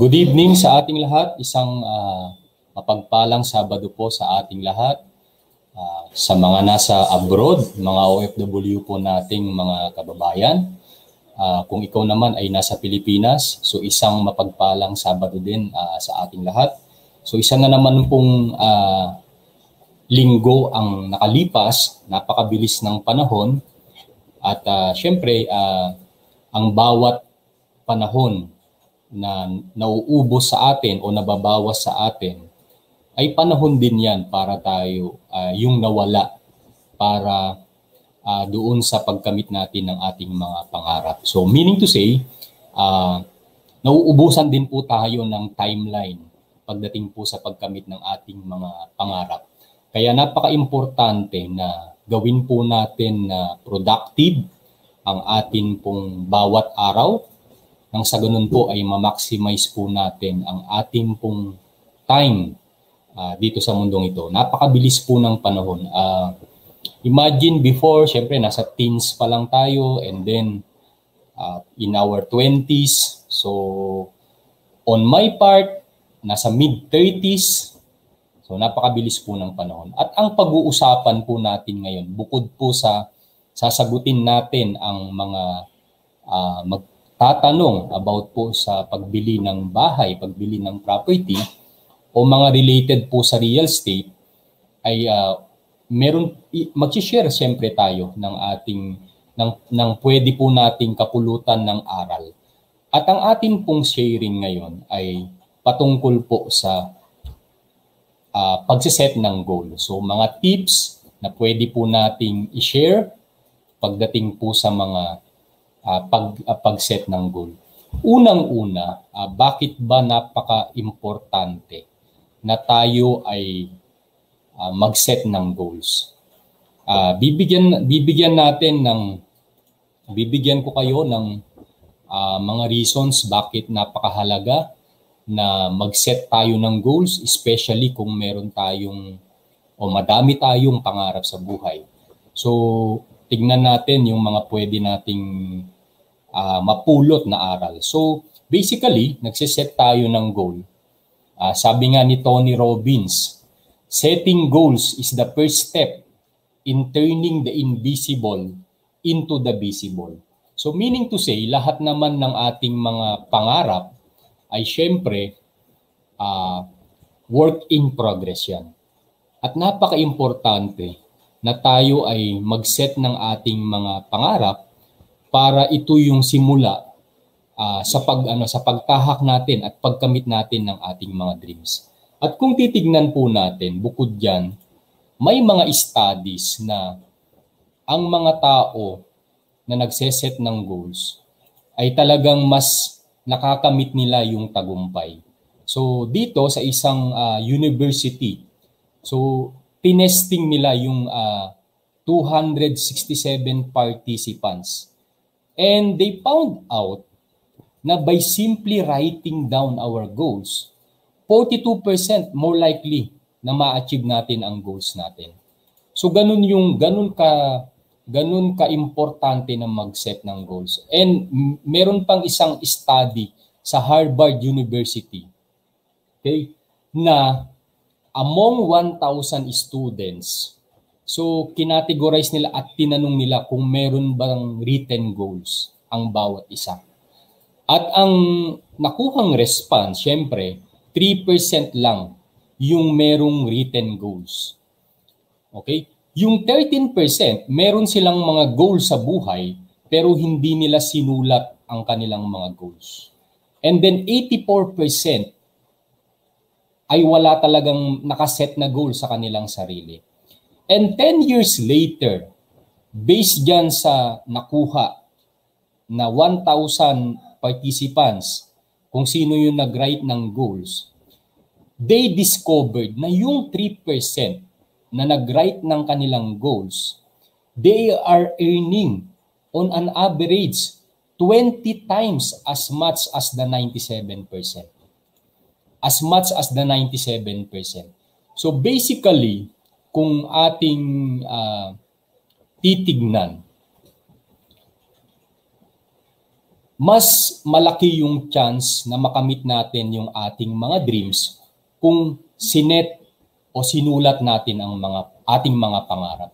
Good evening sa ating lahat. Isang uh, mapagpalang Sabado po sa ating lahat. Uh, sa mga nasa abroad, mga OFW po nating mga kababayan. Uh, kung ikaw naman ay nasa Pilipinas, so isang mapagpalang Sabado din uh, sa ating lahat. So isa na naman pong uh, linggo ang nakalipas, napakabilis ng panahon. At uh, syempre, uh, ang bawat panahon na nauubos sa atin o nababawas sa atin, ay panahon din yan para tayo uh, yung nawala para uh, doon sa pagkamit natin ng ating mga pangarap. So meaning to say, uh, nauubusan din po tayo ng timeline pagdating po sa pagkamit ng ating mga pangarap. Kaya napaka-importante na gawin po natin na productive ang atin pong bawat araw nang sa ganun po ay ma-maximize po natin ang ating pong time uh, dito sa mundong ito. Napakabilis po ng panahon. Uh, imagine before, syempre nasa teens pa lang tayo and then uh, in our 20s. So on my part, nasa mid-30s. So napakabilis po ng panahon. At ang pag-uusapan po natin ngayon, bukod po sa sasagutin natin ang mga uh, mag tatanong about po sa pagbili ng bahay, pagbili ng property o mga related po sa real estate ay uh, meron magshi-share siyempre tayo ng ating ng ng pwede po nating kapulutan ng aral. At ang ating pong sharing ngayon ay patungkol po sa uh, ah, pagsiset ng goal. So mga tips na pwede po nating i-share pagdating po sa mga uh, pag uh, pag-set ng goal. Unang-una, uh, bakit ba napaka-importante na tayo ay uh, mag-set ng goals? Uh, bibigyan bibigyan natin ng bibigyan ko kayo ng uh, mga reasons bakit napakahalaga na mag-set tayo ng goals especially kung meron tayong o madami tayong pangarap sa buhay. So tignan natin yung mga pwede nating uh, mapulot na aral. So, basically, nagsiset tayo ng goal. Uh, sabi nga ni Tony Robbins, setting goals is the first step in turning the invisible into the visible. So meaning to say, lahat naman ng ating mga pangarap ay syempre uh, work in progress yan. At napaka-importante na tayo ay mag-set ng ating mga pangarap para ito yung simula uh, sa pag ano sa pagtahak natin at pagkamit natin ng ating mga dreams. At kung titignan po natin bukod diyan, may mga studies na ang mga tao na nagseset ng goals ay talagang mas nakakamit nila yung tagumpay. So dito sa isang uh, university, so tinesting nila yung uh, ah, 267 participants. And they found out na by simply writing down our goals, 42% more likely na ma-achieve natin ang goals natin. So ganun yung ganun ka ganun ka importante na mag-set ng goals. And meron pang isang study sa Harvard University okay, na among 1,000 students, so kinategorize nila at tinanong nila kung meron bang written goals ang bawat isa. At ang nakuhang response, syempre, 3% lang yung merong written goals. Okay? Yung 13%, meron silang mga goals sa buhay pero hindi nila sinulat ang kanilang mga goals. And then 84% ay wala talagang nakaset na goal sa kanilang sarili. And 10 years later, based dyan sa nakuha na 1,000 participants kung sino yung nag-write ng goals, they discovered na yung 3% na nag-write ng kanilang goals, they are earning on an average 20 times as much as the 97% as much as the 97%. So basically, kung ating uh, titignan, mas malaki yung chance na makamit natin yung ating mga dreams kung sinet o sinulat natin ang mga ating mga pangarap.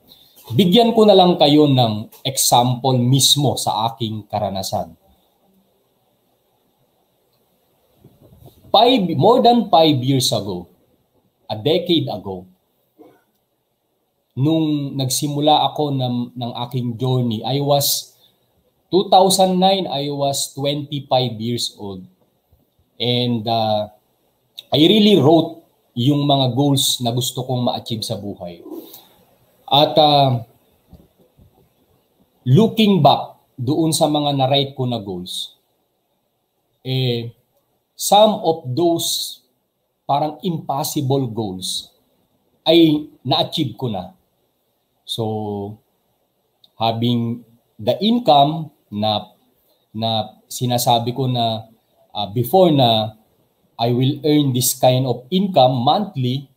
Bigyan ko na lang kayo ng example mismo sa aking karanasan. five, more than five years ago, a decade ago, nung nagsimula ako ng, ng aking journey, I was, 2009, I was 25 years old. And uh, I really wrote yung mga goals na gusto kong ma-achieve sa buhay. At uh, looking back doon sa mga na-write ko na goals, eh, some of those parang impossible goals ay na-achieve ko na. So, having the income na na sinasabi ko na uh, before na I will earn this kind of income monthly,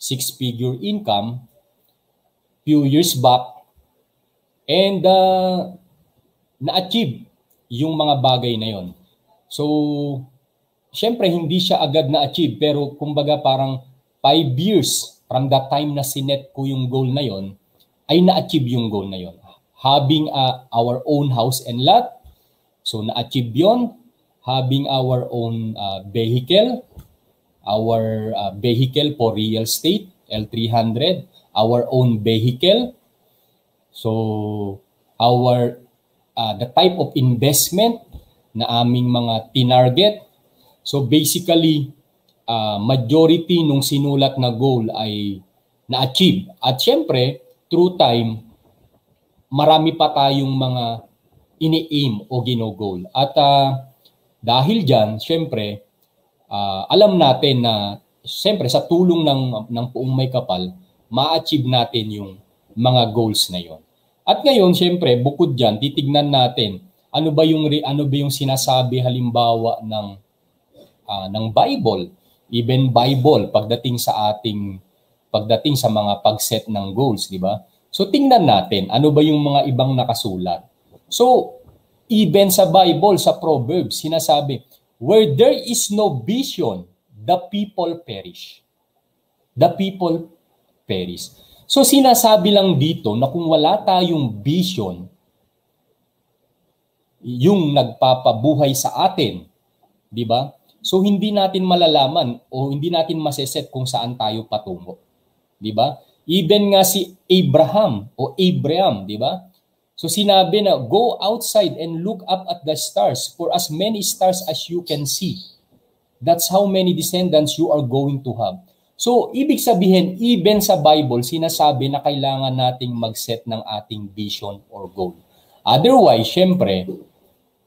six-figure income, few years back, and uh, na-achieve yung mga bagay na yon. So, syempre hindi siya agad na-achieve pero kumbaga parang 5 years from that time na sinet ko yung goal na yon ay na-achieve yung goal na yon. Having uh, our own house and lot, so na-achieve yon. Having our own uh, vehicle, our uh, vehicle for real estate, L300, our own vehicle. So our uh, the type of investment na aming mga tinarget So basically, uh, majority nung sinulat na goal ay na-achieve. At syempre, through time, marami pa tayong mga ini-aim o ginogol. At uh, dahil dyan, syempre, uh, alam natin na syempre sa tulong ng, ng puong may kapal, ma-achieve natin yung mga goals na yon. At ngayon, syempre, bukod dyan, titignan natin ano ba yung ano ba yung sinasabi halimbawa ng uh, ng Bible, even Bible pagdating sa ating pagdating sa mga pagset ng goals, di ba? So tingnan natin ano ba yung mga ibang nakasulat. So even sa Bible sa Proverbs sinasabi, where there is no vision, the people perish. The people perish. So sinasabi lang dito na kung wala tayong vision, yung nagpapabuhay sa atin, di ba? So hindi natin malalaman o hindi natin maseset kung saan tayo patungo. 'Di ba? Even nga si Abraham o Abraham, 'di ba? So sinabi na go outside and look up at the stars for as many stars as you can see. That's how many descendants you are going to have. So ibig sabihin even sa Bible sinasabi na kailangan nating mag-set ng ating vision or goal. Otherwise, syempre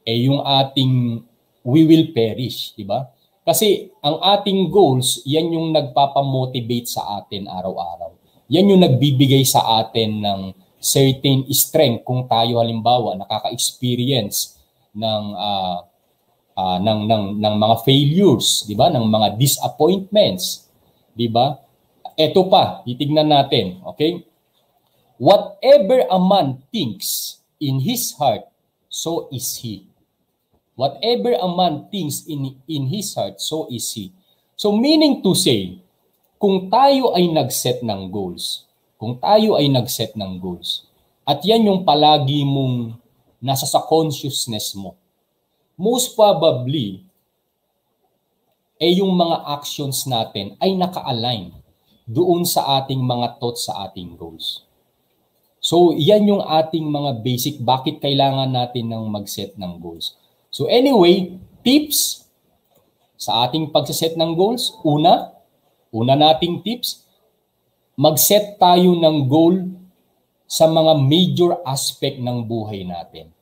eh yung ating we will perish, di ba? Kasi ang ating goals, yan yung nagpapamotivate sa atin araw-araw. Yan yung nagbibigay sa atin ng certain strength kung tayo halimbawa nakaka-experience ng uh, uh, ng ng ng mga failures, 'di ba? Ng mga disappointments, 'di ba? Ito pa, titingnan natin, okay? Whatever a man thinks in his heart, so is he. Whatever a man thinks in, in his heart, so is he. So meaning to say, kung tayo ay nagset ng goals, kung tayo ay nagset ng goals, at yan yung palagi mong nasa sa consciousness mo, most probably, eh yung mga actions natin ay naka-align doon sa ating mga thoughts, sa ating goals. So, yan yung ating mga basic, bakit kailangan natin ng mag-set ng goals. So anyway, tips sa ating pagsaset ng goals. Una, una nating tips, mag-set tayo ng goal sa mga major aspect ng buhay natin.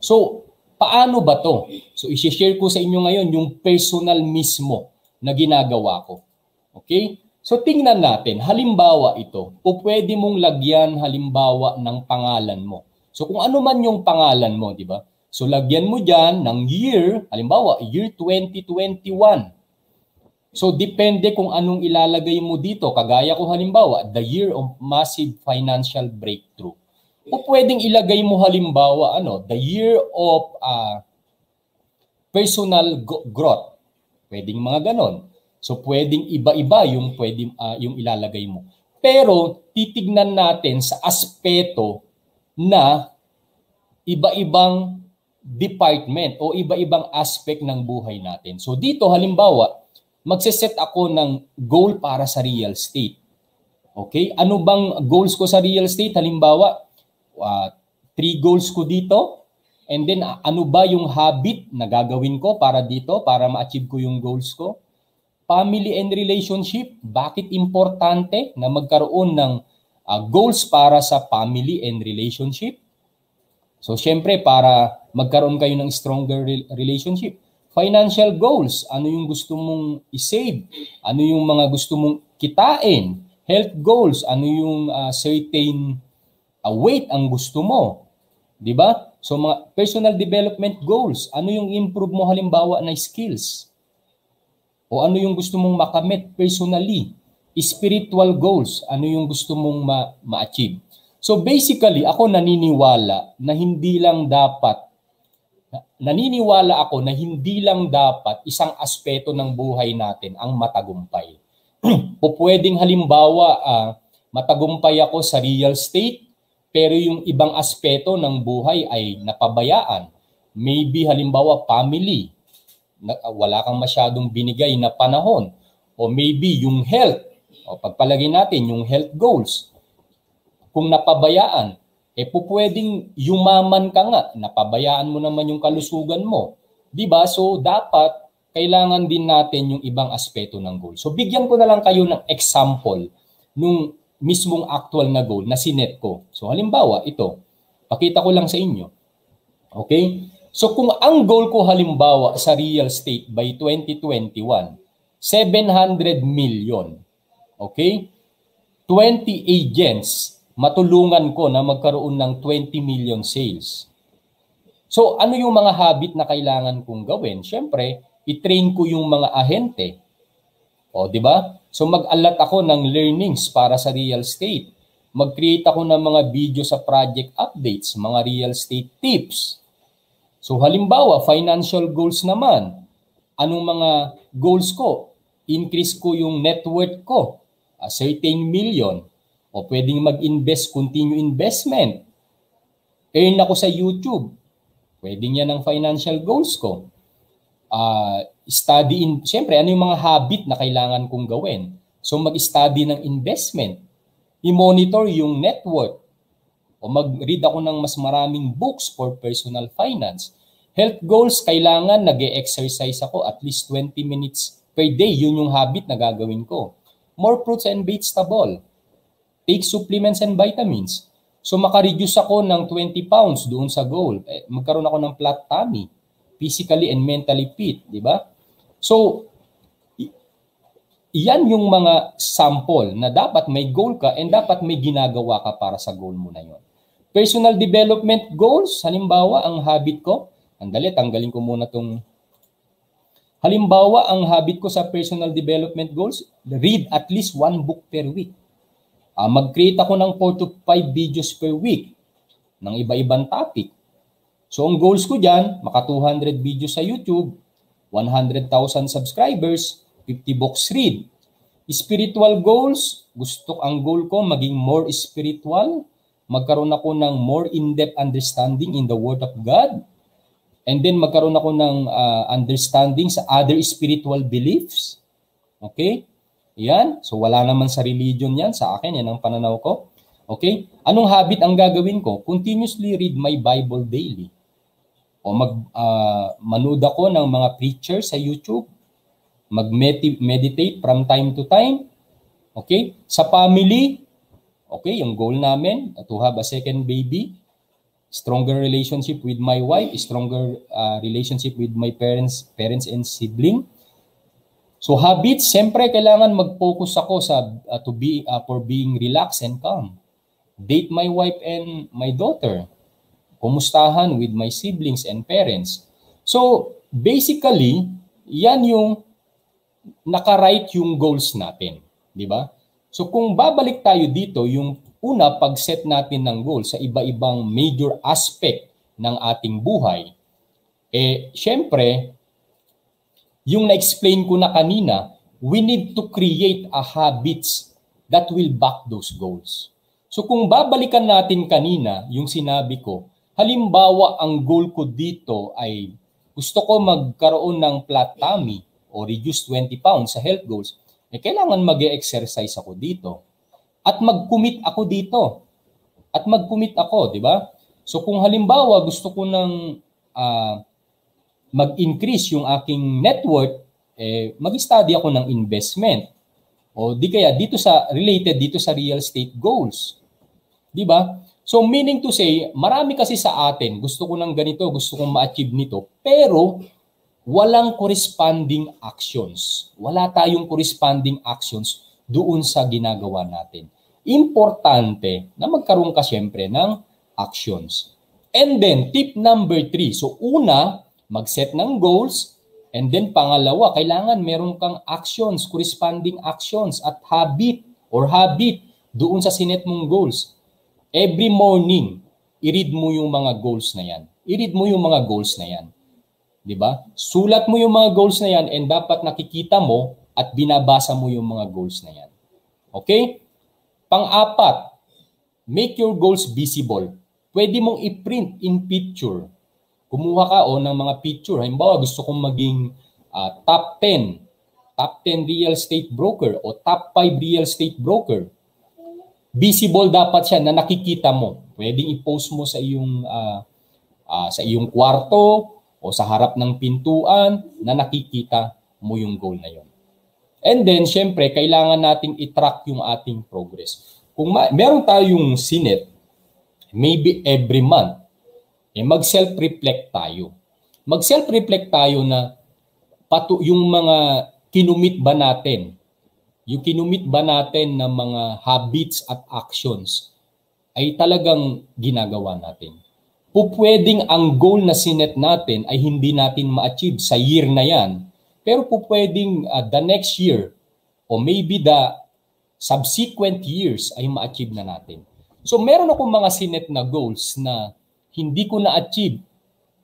So, paano ba to? So, isi-share ko sa inyo ngayon yung personal mismo na ginagawa ko. Okay? So, tingnan natin. Halimbawa ito, o pwede mong lagyan halimbawa ng pangalan mo. So, kung ano man yung pangalan mo, di ba? So lagyan mo dyan ng year, halimbawa year 2021. So depende kung anong ilalagay mo dito. Kagaya ko halimbawa, the year of massive financial breakthrough. O pwedeng ilagay mo halimbawa ano, the year of uh, personal growth. Pwedeng mga ganon. So pwedeng iba-iba yung pwedeng uh, yung ilalagay mo. Pero titignan natin sa aspeto na iba-ibang department o iba-ibang aspect ng buhay natin. So dito halimbawa, magse-set ako ng goal para sa real estate. Okay? Ano bang goals ko sa real estate? Halimbawa, uh, three goals ko dito. And then uh, ano ba yung habit na gagawin ko para dito para ma-achieve ko yung goals ko? Family and relationship, bakit importante na magkaroon ng uh, goals para sa family and relationship? So syempre para magkaroon kayo ng stronger relationship. Financial goals, ano yung gusto mong i-save? Ano yung mga gusto mong kitain? Health goals, ano yung uh, certain uh, weight ang gusto mo? 'Di ba? So mga personal development goals, ano yung improve mo halimbawa na skills? O ano yung gusto mong makamit personally? Spiritual goals, ano yung gusto mong ma- ma-achieve? So basically, ako naniniwala na hindi lang dapat naniniwala ako na hindi lang dapat isang aspeto ng buhay natin ang matagumpay. o pwedeng halimbawa, uh, matagumpay ako sa real estate, pero yung ibang aspeto ng buhay ay napabayaan. Maybe halimbawa family, na, ah, wala kang masyadong binigay na panahon. O maybe yung health, o pagpalagay natin yung health goals, kung napabayaan, eh po pwedeng yumaman ka nga, napabayaan mo naman yung kalusugan mo. 'Di ba? So dapat kailangan din natin yung ibang aspeto ng goal. So bigyan ko na lang kayo ng example nung mismong actual na goal na sinet ko. So halimbawa, ito. Pakita ko lang sa inyo. Okay? So kung ang goal ko halimbawa sa real estate by 2021, 700 million. Okay? 20 agents matulungan ko na magkaroon ng 20 million sales. So ano yung mga habit na kailangan kong gawin? Siyempre, i-train ko yung mga ahente. O, di ba? So mag-alat ako ng learnings para sa real estate. Mag-create ako ng mga video sa project updates, mga real estate tips. So halimbawa, financial goals naman. Anong mga goals ko? Increase ko yung net worth ko, a ah, certain million o pwedeng mag-invest, continue investment. Earn ako sa YouTube. Pwedeng yan ang financial goals ko. Uh, study in, siyempre, ano yung mga habit na kailangan kong gawin? So mag-study ng investment. I-monitor yung network. O mag-read ako ng mas maraming books for personal finance. Health goals, kailangan nag exercise ako at least 20 minutes per day. Yun yung habit na gagawin ko. More fruits and vegetables take supplements and vitamins. So makareduce ako ng 20 pounds doon sa goal. Eh, magkaroon ako ng flat tummy, physically and mentally fit, di ba? So, yan yung mga sample na dapat may goal ka and dapat may ginagawa ka para sa goal mo na yon. Personal development goals, halimbawa ang habit ko, andali, tanggalin ko muna tong Halimbawa, ang habit ko sa personal development goals, read at least one book per week. Uh, mag-create ako ng 4 to 5 videos per week ng iba-ibang topic. So ang goals ko dyan, maka 200 videos sa YouTube, 100,000 subscribers, 50 books read. Spiritual goals, gusto ang goal ko maging more spiritual, magkaroon ako ng more in-depth understanding in the Word of God, and then magkaroon ako ng uh, understanding sa other spiritual beliefs. Okay? Yan. So wala naman sa religion yan sa akin. Yan ang pananaw ko. Okay? Anong habit ang gagawin ko? Continuously read my Bible daily. O mag, uh, manood ako ng mga preacher sa YouTube. Mag-meditate from time to time. Okay? Sa family, okay, yung goal namin, to have a second baby, stronger relationship with my wife, stronger uh, relationship with my parents, parents and sibling. So habits, siyempre kailangan mag-focus ako sa uh, to be uh, for being relaxed and calm. Date my wife and my daughter. Kumustahan with my siblings and parents. So basically, yan yung nakarite yung goals natin, di ba? So kung babalik tayo dito, yung una pag-set natin ng goal sa iba-ibang major aspect ng ating buhay, eh syempre yung na-explain ko na kanina, we need to create a habits that will back those goals. So kung babalikan natin kanina yung sinabi ko, halimbawa ang goal ko dito ay gusto ko magkaroon ng flat tummy o reduce 20 pounds sa health goals, eh kailangan mag exercise ako dito. At mag-commit ako dito. At mag-commit ako, di ba? So kung halimbawa gusto ko ng uh, mag-increase yung aking net worth, eh, mag-study ako ng investment. O di kaya dito sa related dito sa real estate goals. 'Di ba? So meaning to say, marami kasi sa atin, gusto ko ng ganito, gusto kong ma-achieve nito, pero walang corresponding actions. Wala tayong corresponding actions doon sa ginagawa natin. Importante na magkaroon ka siyempre ng actions. And then, tip number three. So una, mag-set ng goals, and then pangalawa, kailangan meron kang actions, corresponding actions at habit or habit doon sa sinet mong goals. Every morning, i-read mo yung mga goals na yan. I-read mo yung mga goals na yan. 'Di ba? Sulat mo yung mga goals na yan and dapat nakikita mo at binabasa mo yung mga goals na yan. Okay? Pang-apat, make your goals visible. Pwede mong i-print in picture kumuha ka o oh, ng mga picture. Halimbawa, gusto kong maging uh, top 10, top 10 real estate broker o top 5 real estate broker. Visible dapat siya na nakikita mo. Pwedeng i-post mo sa iyong uh, uh, sa iyong kwarto o sa harap ng pintuan na nakikita mo yung goal na yon. And then, syempre, kailangan nating i-track yung ating progress. Kung ma- meron tayong sinet, maybe every month, eh, mag-self-reflect tayo. Mag-self-reflect tayo na patu yung mga kinumit ba natin, yung kinumit ba natin ng mga habits at actions ay talagang ginagawa natin. Pupwedeng ang goal na sinet natin ay hindi natin ma-achieve sa year na yan, pero pupwedeng uh, ah, the next year o maybe the subsequent years ay ma-achieve na natin. So meron akong mga sinet na goals na hindi ko na-achieve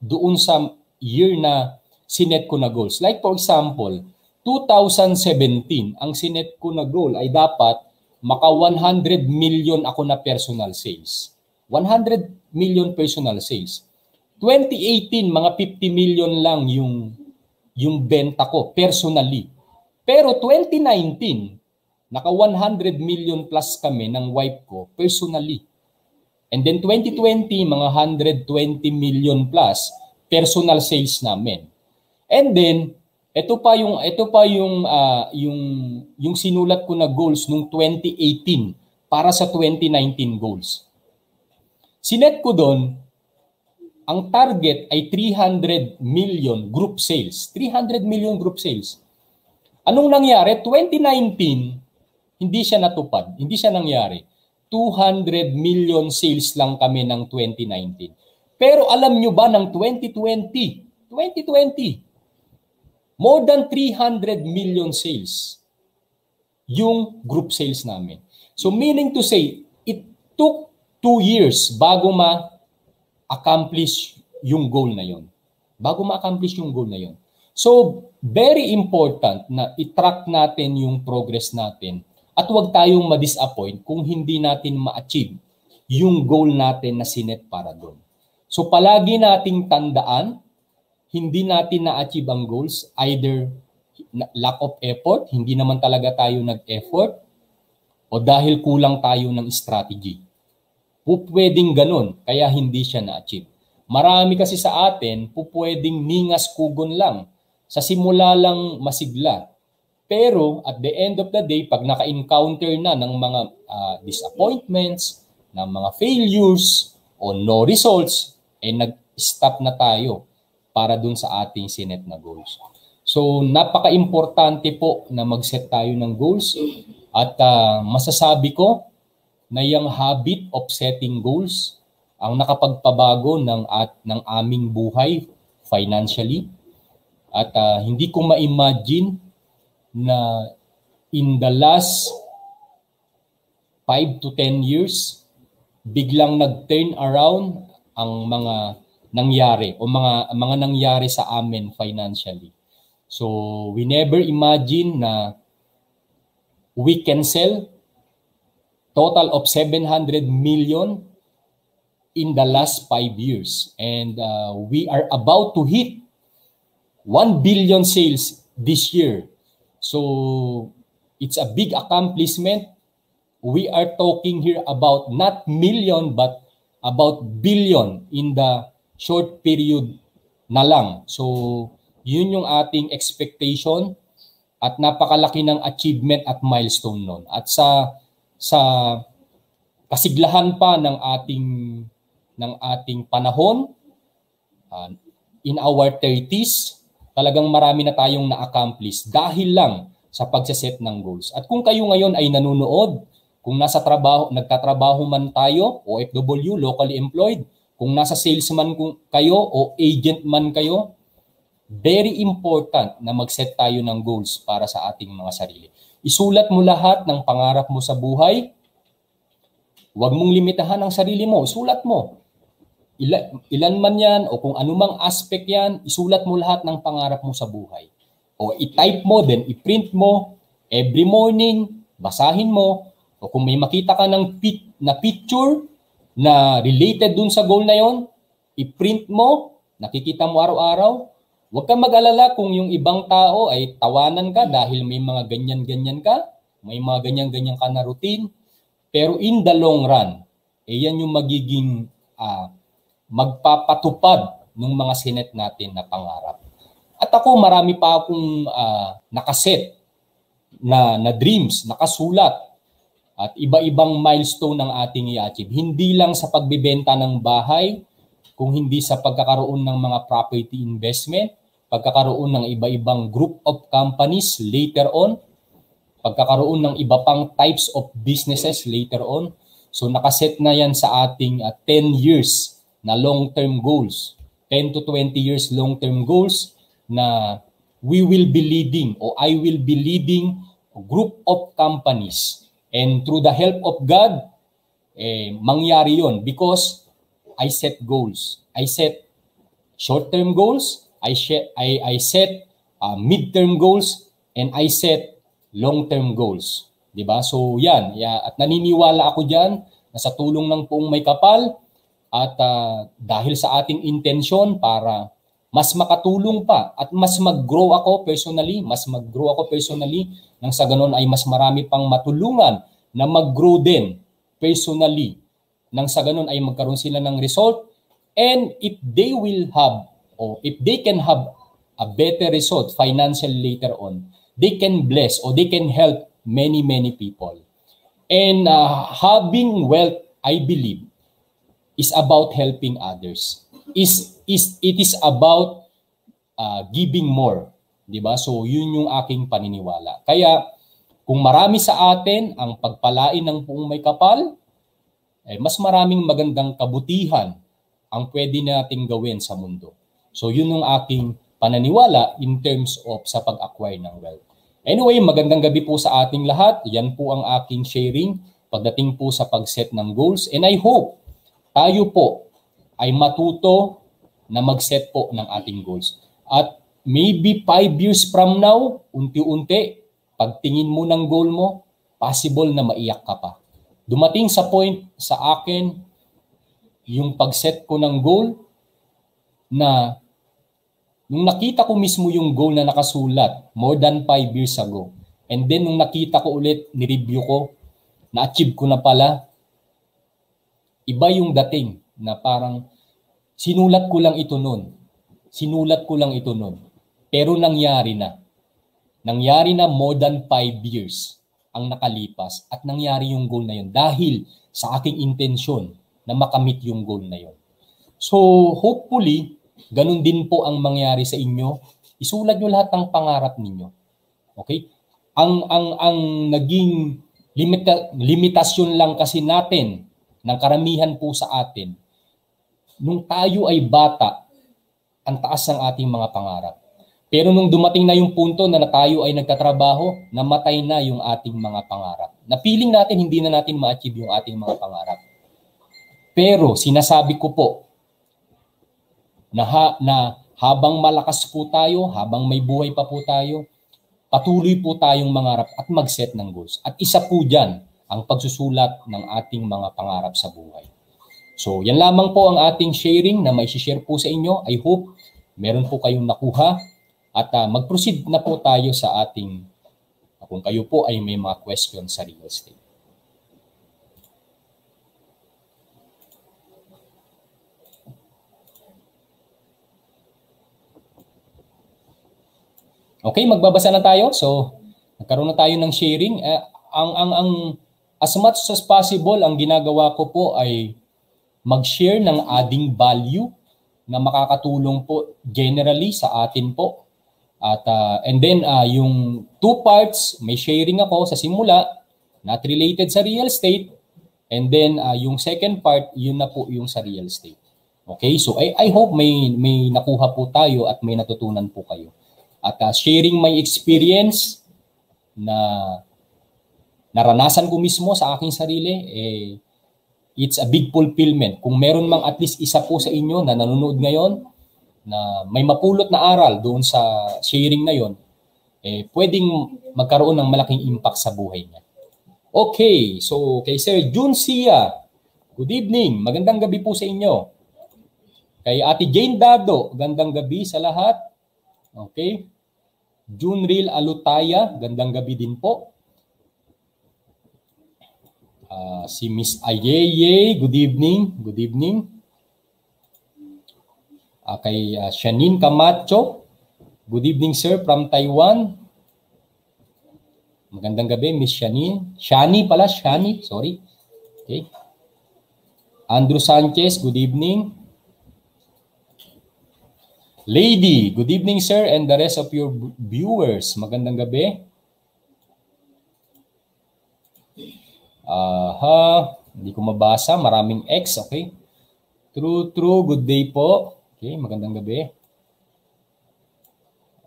doon sa year na sinet ko na goals. Like for example, 2017, ang sinet ko na goal ay dapat maka 100 million ako na personal sales. 100 million personal sales. 2018, mga 50 million lang yung yung benta ko personally. Pero 2019, naka 100 million plus kami ng wife ko personally. And then 2020, mga 120 million plus personal sales namin. And then ito pa yung ito pa yung uh, yung yung sinulat ko na goals nung 2018 para sa 2019 goals. Sinet ko doon ang target ay 300 million group sales. 300 million group sales. Anong nangyari? 2019, hindi siya natupad. Hindi siya nangyari. 200 million sales lang kami ng 2019. Pero alam nyo ba ng 2020? 2020, more than 300 million sales yung group sales namin. So meaning to say, it took two years bago ma-accomplish yung goal na yon. Bago ma-accomplish yung goal na yon. So very important na itrack natin yung progress natin at huwag tayong ma-disappoint kung hindi natin ma-achieve yung goal natin na sinet para doon. So palagi nating tandaan, hindi natin na-achieve ang goals either lack of effort, hindi naman talaga tayo nag-effort, o dahil kulang tayo ng strategy. Pupwedeng ganun, kaya hindi siya na-achieve. Marami kasi sa atin, pupwedeng ningas kugon lang. Sa simula lang masigla, pero at the end of the day, pag naka-encounter na ng mga uh, disappointments, ng mga failures o no results, eh nag-stop na tayo para dun sa ating sinet na goals. So napaka-importante po na mag-set tayo ng goals at uh, masasabi ko na yung habit of setting goals ang nakapagpabago ng at ng aming buhay financially at uh, hindi ko ma-imagine na in the last 5 to 10 years, biglang nag-turn around ang mga nangyari o mga mga nangyari sa amin financially. So we never imagine na we can sell total of 700 million in the last 5 years and uh, we are about to hit 1 billion sales this year So it's a big accomplishment. We are talking here about not million but about billion in the short period na lang. So yun yung ating expectation at napakalaki ng achievement at milestone nun. At sa sa kasiglahan pa ng ating ng ating panahon uh, in our 30s talagang marami na tayong na-accomplish dahil lang sa pagsaset ng goals. At kung kayo ngayon ay nanonood, kung nasa trabaho, nagtatrabaho man tayo, OFW, locally employed, kung nasa salesman kayo o agent man kayo, very important na mag-set tayo ng goals para sa ating mga sarili. Isulat mo lahat ng pangarap mo sa buhay. Huwag mong limitahan ang sarili mo. Isulat mo. Ilan, ilan man yan o kung anumang aspect yan, isulat mo lahat ng pangarap mo sa buhay. O i-type mo, then i-print mo, every morning, basahin mo. O kung may makita ka ng pic- na picture na related dun sa goal na yon, i-print mo, nakikita mo araw-araw. Huwag kang mag-alala kung yung ibang tao ay tawanan ka dahil may mga ganyan-ganyan ka, may mga ganyan-ganyan ka na routine. Pero in the long run, eh yan yung magiging uh, magpapatupad ng mga sinet natin na pangarap. At ako marami pa akong uh, nakaset na, na dreams, nakasulat at iba-ibang milestone ng ating i-achieve. Hindi lang sa pagbebenta ng bahay, kung hindi sa pagkakaroon ng mga property investment, pagkakaroon ng iba-ibang group of companies later on, pagkakaroon ng iba pang types of businesses later on. So nakaset na yan sa ating uh, ah, 10 years na long-term goals, 10 to 20 years long-term goals na we will be leading or I will be leading a group of companies. And through the help of God, eh, mangyari yon because I set goals. I set short-term goals, I, I, I set uh, mid-term goals, and I set long-term goals. 'di ba? So 'yan, yeah, at naniniwala ako diyan na sa tulong ng poong may kapal, at uh, dahil sa ating intensyon para mas makatulong pa at mas mag-grow ako personally, mas mag-grow ako personally, nang sa ganun ay mas marami pang matulungan na mag-grow din personally. Nang sa ganun ay magkaroon sila ng result and if they will have or if they can have a better result financial later on, they can bless or they can help many, many people. And uh, having wealth, I believe, is about helping others. Is is it is about uh, giving more, 'di ba? So 'yun yung aking paniniwala. Kaya kung marami sa atin ang pagpalain ng puong may kapal, eh, mas maraming magandang kabutihan ang pwede nating gawin sa mundo. So yun yung aking pananiwala in terms of sa pag-acquire ng wealth. Anyway, magandang gabi po sa ating lahat. Yan po ang aking sharing pagdating po sa pag-set ng goals. And I hope tayo po ay matuto na mag-set po ng ating goals. At maybe 5 years from now, unti-unti, pagtingin mo ng goal mo, possible na maiyak ka pa. Dumating sa point sa akin, yung pag-set ko ng goal na nung nakita ko mismo yung goal na nakasulat more than 5 years ago, and then nung nakita ko ulit, ni-review ko, na-achieve ko na pala, Iba yung dating na parang sinulat ko lang ito noon. Sinulat ko lang ito noon. Pero nangyari na. Nangyari na more than 5 years ang nakalipas at nangyari yung goal na yun dahil sa aking intensyon na makamit yung goal na yun. So hopefully, ganun din po ang mangyari sa inyo. Isulat nyo lahat ng pangarap ninyo. Okay? Ang ang ang naging limita, limitasyon lang kasi natin ng karamihan po sa atin, nung tayo ay bata, ang taas ng ating mga pangarap. Pero nung dumating na yung punto na tayo ay nagtatrabaho, namatay na yung ating mga pangarap. Napiling natin hindi na natin ma-achieve yung ating mga pangarap. Pero sinasabi ko po na, ha, na habang malakas po tayo, habang may buhay pa po tayo, patuloy po tayong mangarap at mag-set ng goals. At isa po dyan, ang pagsusulat ng ating mga pangarap sa buhay. So, yan lamang po ang ating sharing na may share po sa inyo. I hope meron po kayong nakuha at uh, mag-proceed na po tayo sa ating ah, kung kayo po ay may mga question sa real estate. Okay, magbabasa na tayo. So, nagkaroon na tayo ng sharing. Uh, ang ang ang As much as possible, ang ginagawa ko po ay mag-share ng adding value na makakatulong po generally sa atin po. At uh, and then uh, yung two parts, may sharing ako sa simula, not related sa real estate. And then uh, yung second part, yun na po yung sa real estate. Okay? So I I hope may may nakuha po tayo at may natutunan po kayo. At uh, sharing my experience na naranasan ko mismo sa aking sarili, eh, it's a big fulfillment. Kung meron mang at least isa po sa inyo na nanonood ngayon, na may mapulot na aral doon sa sharing na yon, eh, pwedeng magkaroon ng malaking impact sa buhay niya. Okay, so kay Sir Jun Sia, good evening, magandang gabi po sa inyo. Kay Ate Jane Dado, gandang gabi sa lahat. Okay. June Alutaya, gandang gabi din po. Uh, si Miss Ayeye, good evening. Good evening. Uh, kay uh, ah, Shanin Camacho, good evening sir from Taiwan. Magandang gabi, Miss Shanin. Shani pala, Shani, sorry. Okay. Andrew Sanchez, good evening. Lady, good evening sir and the rest of your viewers. Magandang gabi. Aha, hindi ko mabasa. Maraming X, okay? True, true. Good day po. Okay, magandang gabi.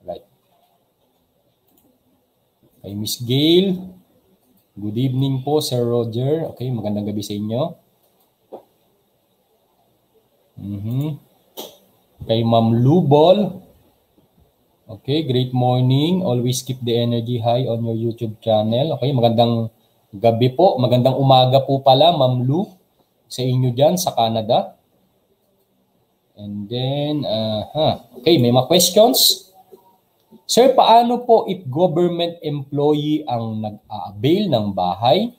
Right. Kay Miss Gail. Good evening po, Sir Roger. Okay, magandang gabi sa inyo. Mm-hmm. Kay Ma'am Lubol. Okay, great morning. Always keep the energy high on your YouTube channel. Okay, magandang Gabi po, magandang umaga po pala, Ma'am Lou, sa inyo dyan sa Canada. And then, uh, huh. okay, may mga questions? Sir, paano po if government employee ang nag-a-avail ng bahay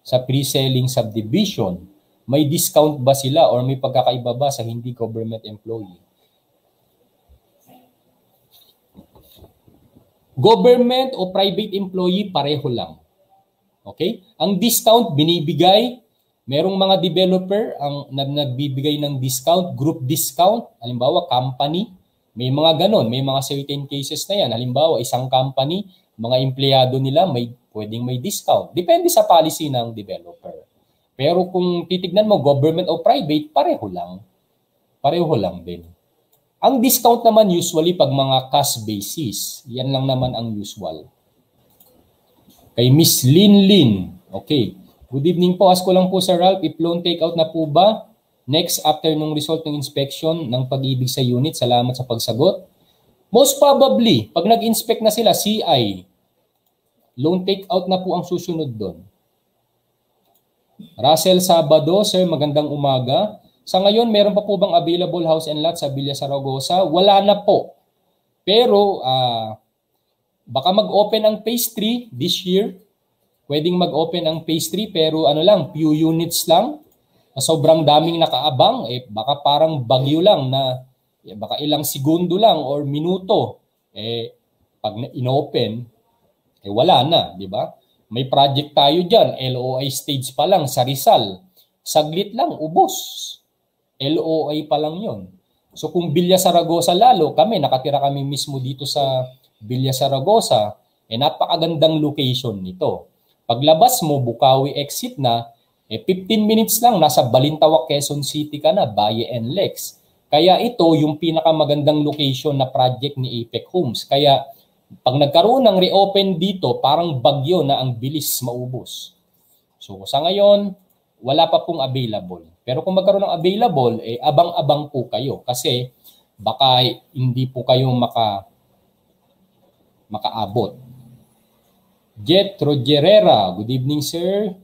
sa pre-selling subdivision? May discount ba sila or may pagkakaiba ba sa hindi government employee? Government o private employee, pareho lang. Okay? Ang discount binibigay, merong mga developer ang nagbibigay ng discount, group discount, halimbawa company, may mga ganon, may mga certain cases na yan. Halimbawa, isang company, mga empleyado nila may pwedeng may discount. Depende sa policy ng developer. Pero kung titignan mo government o private, pareho lang. Pareho lang din. Ang discount naman usually pag mga cash basis, yan lang naman ang usual. Kay Miss Lin Lin. Okay. Good evening po. Ask ko lang po Sir Ralph, if loan takeout na po ba? Next, after nung result ng inspection ng pag-ibig sa unit, salamat sa pagsagot. Most probably, pag nag-inspect na sila, CI, loan takeout na po ang susunod doon. Russell Sabado, sir, magandang umaga. Sa ngayon, meron pa po bang available house and lot sa Villa Saragosa? Wala na po. Pero uh, Baka mag-open ang phase 3 this year. Pwedeng mag-open ang phase 3 pero ano lang, few units lang. Na sobrang daming nakaabang, eh baka parang bagyo lang na eh, baka ilang segundo lang or minuto. Eh pag in-open, eh wala na, di ba? May project tayo diyan, LOI stage pa lang sa Rizal. Saglit lang, ubos. LOI pa lang yon. So kung Bilya Saragosa lalo, kami, nakatira kami mismo dito sa Villa Saragosa, eh napakagandang location nito. Paglabas mo, Bukawi exit na, eh 15 minutes lang, nasa Balintawak, Quezon City ka na, Valle and Lex. Kaya ito yung pinakamagandang location na project ni Apex Homes. Kaya pag nagkaroon ng reopen dito, parang bagyo na ang bilis maubos. So sa ngayon, wala pa pong available. Pero kung magkaroon ng available, eh, abang-abang po kayo kasi baka hindi po kayo maka makaabot. Jet Rogerera, good evening sir.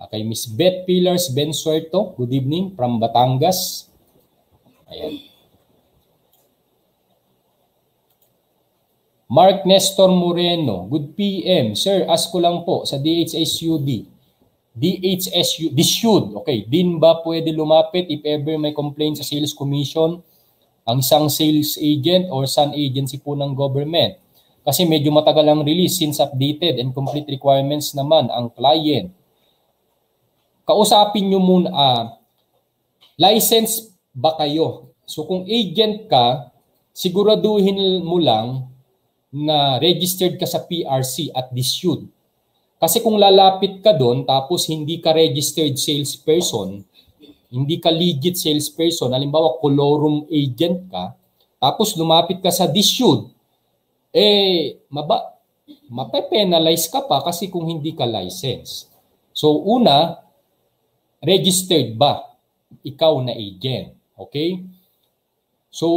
Ah, kay Miss Beth Pillars Bensuerto, good evening from Batangas. Ayan. Mark Nestor Moreno, good PM. Sir, ask ko lang po sa DHSUD. DHSU, DSUD, okay. Din ba pwede lumapit if ever may complaint sa Sales Commission? ang isang sales agent or sun agency po ng government. Kasi medyo matagal ang release since updated and complete requirements naman ang client. Kausapin nyo muna, uh, license ba kayo? So kung agent ka, siguraduhin mo lang na registered ka sa PRC at DSUD. Kasi kung lalapit ka doon tapos hindi ka registered salesperson, hindi ka legit salesperson, halimbawa colorum agent ka, tapos lumapit ka sa dispute, eh, maba, mape-penalize ka pa kasi kung hindi ka licensed. So una, registered ba ikaw na agent? Okay? So,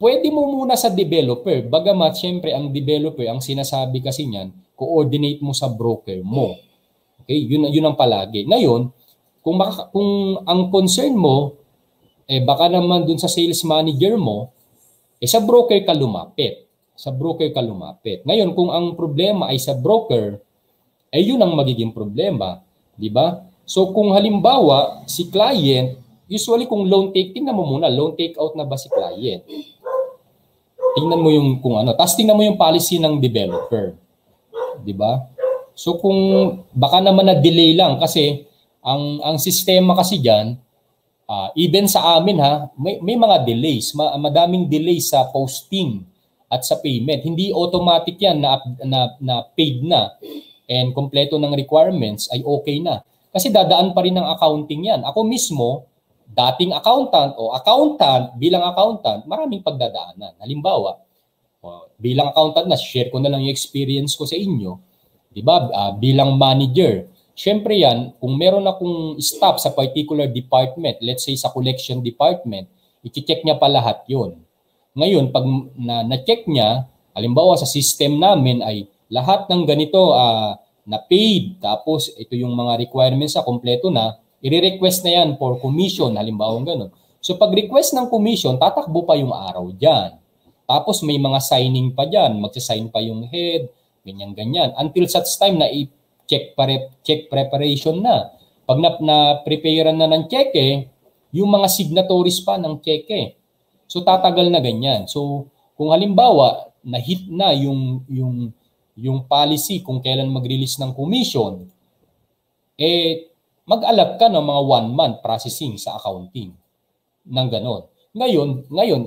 pwede mo muna sa developer. Bagamat, syempre, ang developer, ang sinasabi kasi niyan, coordinate mo sa broker mo. Okay? Yun, yun ang palagi. Ngayon, kung, baka, kung ang concern mo, eh baka naman dun sa sales manager mo, eh sa broker ka lumapit. Sa broker ka lumapit. Ngayon, kung ang problema ay sa broker, eh yun ang magiging problema. Di ba? So kung halimbawa, si client, usually kung loan taking na mo muna, loan take out na ba si client? Tingnan mo yung kung ano. Tapos tingnan mo yung policy ng developer. Di ba? So kung baka naman na delay lang kasi ang ang sistema kasi diyan, uh, ah, even sa amin ha, may, may mga delays, ma- madaming delays sa posting at sa payment. Hindi automatic 'yan na na, na paid na and kompleto ng requirements ay okay na. Kasi dadaan pa rin ng accounting 'yan. Ako mismo, dating accountant o accountant bilang accountant, maraming pagdadaanan. Halimbawa, bilang accountant na share ko na lang yung experience ko sa inyo. 'Di ba? Uh, bilang manager, Siyempre yan, kung meron akong staff sa particular department, let's say sa collection department, i-check niya pa lahat yun. Ngayon, pag na, na-check niya, halimbawa sa system namin ay lahat ng ganito uh, na paid, tapos ito yung mga requirements sa kompleto na, i-request na yan for commission, halimbawa ganun. So pag request ng commission, tatakbo pa yung araw dyan. Tapos may mga signing pa dyan, magsasign pa yung head, ganyan-ganyan. Until such time na i- check pare check preparation na. Pag na, na prepare na ng cheque, yung mga signatories pa ng cheque. So tatagal na ganyan. So kung halimbawa na hit na yung yung yung policy kung kailan mag-release ng commission, eh mag-alap ka ng mga one month processing sa accounting ng ganon. Ngayon, ngayon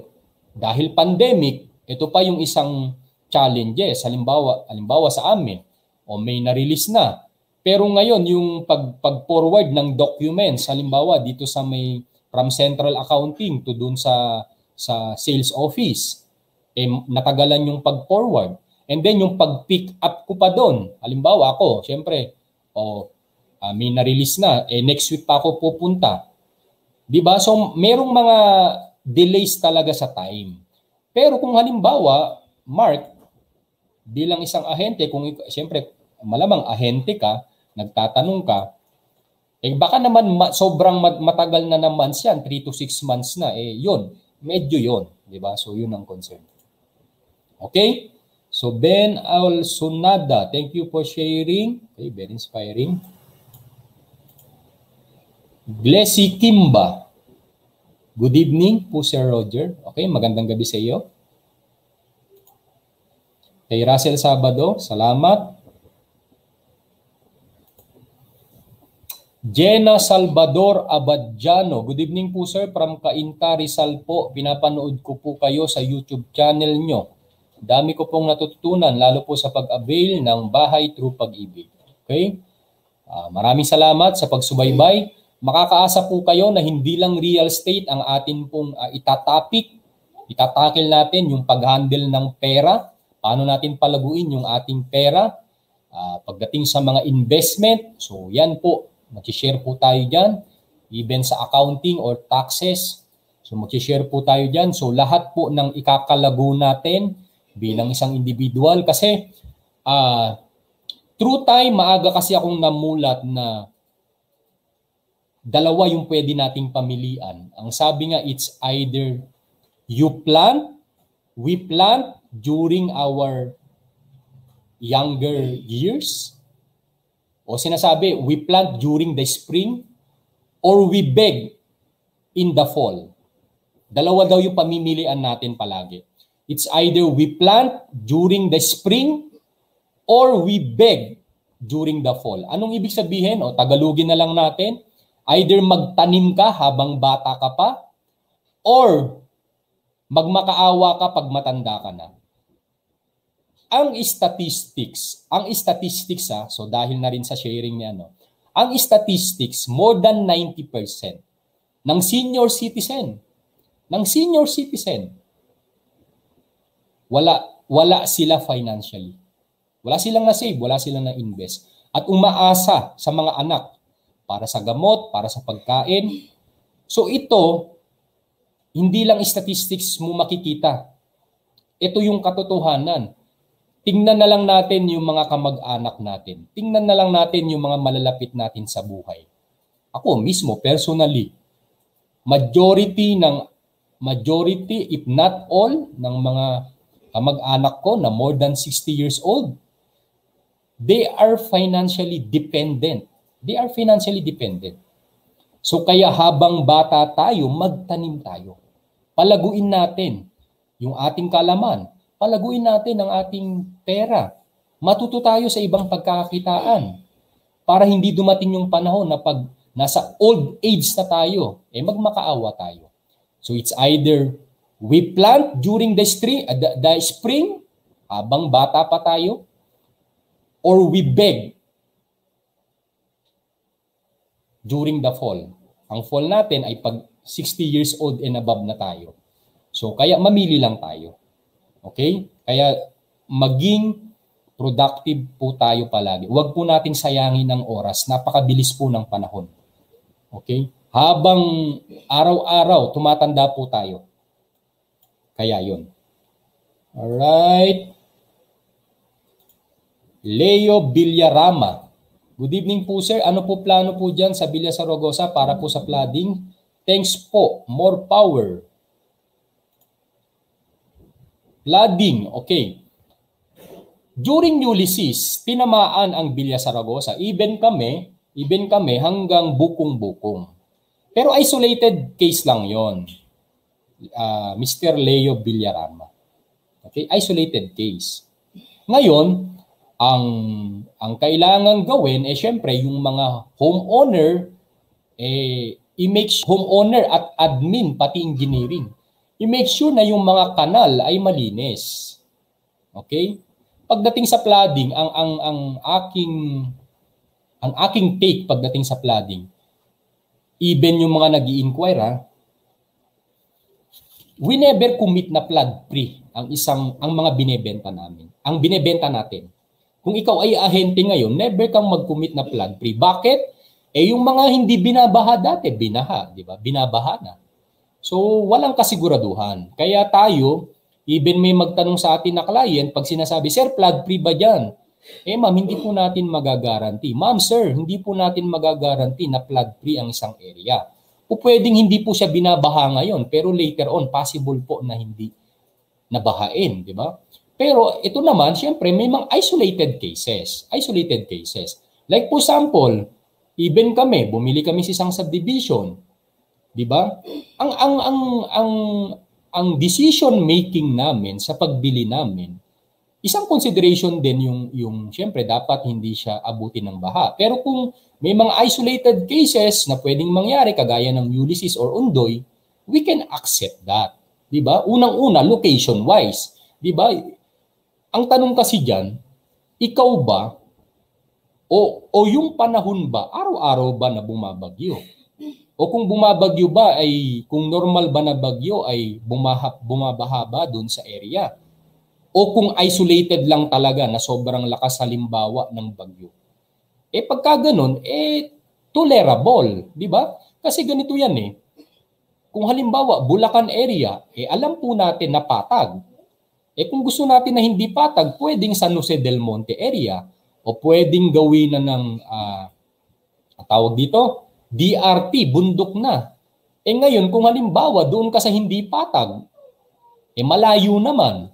dahil pandemic, ito pa yung isang challenges halimbawa halimbawa sa amin o may na-release na. Pero ngayon, yung pag, pag-forward ng documents, halimbawa dito sa may from central accounting to dun sa sa sales office, eh, natagalan yung pag-forward. And then yung pag-pick up ko pa doon, halimbawa ako, syempre, o oh, uh, may na-release na, eh, next week pa ako pupunta. 'Di ba? So merong mga delays talaga sa time. Pero kung halimbawa, Mark, bilang isang ahente, kung syempre malamang ahente ka, nagtatanong ka, eh baka naman ma- sobrang mat- matagal na naman yan, 3 to 6 months na, eh yun, medyo yun, di ba? So yun ang concern. Okay? So Ben Alsunada, thank you for sharing. Okay, very inspiring. Glessy Kimba, good evening po Sir Roger. Okay, magandang gabi sa iyo. Kay Russell Sabado, salamat. Jena Salvador Abadjano, good evening po sir from Cainta Rizal po. Pinapanood ko po kayo sa YouTube channel nyo. Dami ko pong natutunan lalo po sa pag-avail ng bahay through pag-ibig. Okay? Uh, maraming salamat sa pagsubaybay. Makakaasa po kayo na hindi lang real estate ang atin pong uh, ah, itatapik. Itatakil natin yung pag-handle ng pera, paano natin palaguin yung ating pera, uh, pagdating sa mga investment. So yan po, Mag-share po tayo dyan, even sa accounting or taxes. So mag-share po tayo dyan. So lahat po ng ikakalago natin bilang isang individual kasi uh, ah, true time, maaga kasi akong namulat na dalawa yung pwede nating pamilian. Ang sabi nga, it's either you plant, we plant during our younger years o sinasabi, we plant during the spring or we beg in the fall. Dalawa daw yung pamimilian natin palagi. It's either we plant during the spring or we beg during the fall. Anong ibig sabihin? O tagalugin na lang natin. Either magtanim ka habang bata ka pa or magmakaawa ka pag matanda ka na ang statistics, ang statistics sa so dahil na rin sa sharing niya, no, ang statistics, more than 90% ng senior citizen, ng senior citizen, wala, wala sila financially. Wala silang na-save, wala silang na-invest. At umaasa sa mga anak para sa gamot, para sa pagkain. So ito, hindi lang statistics mo makikita. Ito yung katotohanan. Tingnan na lang natin yung mga kamag-anak natin. Tingnan na lang natin yung mga malalapit natin sa buhay. Ako mismo, personally, majority ng majority if not all ng mga kamag-anak ko na more than 60 years old, they are financially dependent. They are financially dependent. So kaya habang bata tayo, magtanim tayo. Palaguin natin yung ating kalaman, palaguin natin ang ating pera. Matuto tayo sa ibang pagkakakitaan para hindi dumating yung panahon na pag nasa old age na tayo, eh magmakaawa tayo. So it's either we plant during the, stri- uh, the, the spring habang bata pa tayo or we beg during the fall. Ang fall natin ay pag 60 years old and above na tayo. So kaya mamili lang tayo. Okay? Kaya maging productive po tayo palagi. Huwag po natin sayangin ang oras. Napakabilis po ng panahon. Okay? Habang araw-araw, tumatanda po tayo. Kaya yun. Alright. Leo Villarama. Good evening po sir. Ano po plano po dyan sa Villa Saragosa para po sa flooding? Thanks po. More power. Flooding, okay. During Ulysses, tinamaan ang Villa Saragosa. Even kami, even kami hanggang bukong-bukong. Pero isolated case lang yon. Uh, ah, Mr. Leo Villarama. Okay, isolated case. Ngayon, ang ang kailangan gawin eh syempre yung mga homeowner eh i-make homeowner at admin pati engineering i-make sure na yung mga kanal ay malinis. Okay? Pagdating sa flooding, ang ang ang aking ang aking take pagdating sa flooding, even yung mga nag inquire ah, we never commit na flood free ang isang ang mga binebenta namin. Ang binebenta natin. Kung ikaw ay ahente ngayon, never kang mag-commit na flood free. Bakit? Eh yung mga hindi binabaha dati, binaha, di ba? Binabaha na. So, walang kasiguraduhan. Kaya tayo, even may magtanong sa atin na client, pag sinasabi, Sir, plug free ba dyan? Eh ma'am, hindi po natin magagaranti. Ma'am, sir, hindi po natin magagaranti na flood free ang isang area. O pwedeng hindi po siya binabaha ngayon, pero later on, possible po na hindi nabahain, di ba? Pero ito naman, siyempre, may mga isolated cases. Isolated cases. Like for example, even kami, bumili kami sa isang subdivision, 'Di ba? Ang ang ang ang ang decision making namin sa pagbili namin, isang consideration din yung yung syempre dapat hindi siya abutin ng baha. Pero kung may mga isolated cases na pwedeng mangyari kagaya ng Ulysses or Undoy, we can accept that. 'Di ba? Unang-una location wise, 'di ba? Ang tanong kasi diyan, ikaw ba o o yung panahon ba araw-araw ba na bumabagyo? O kung bumabagyo ba ay kung normal ba na bagyo ay bumahap bumabaha ba doon sa area? O kung isolated lang talaga na sobrang lakas halimbawa ng bagyo. Eh pagka ganun, eh tolerable, di ba? Kasi ganito yan eh. Kung halimbawa, Bulacan area, eh alam po natin na patag. Eh kung gusto natin na hindi patag, pwedeng San Jose del Monte area o pwedeng gawin na ng uh, tawag dito, DRT, bundok na. Eh ngayon, kung halimbawa doon ka sa hindi patag, eh malayo naman.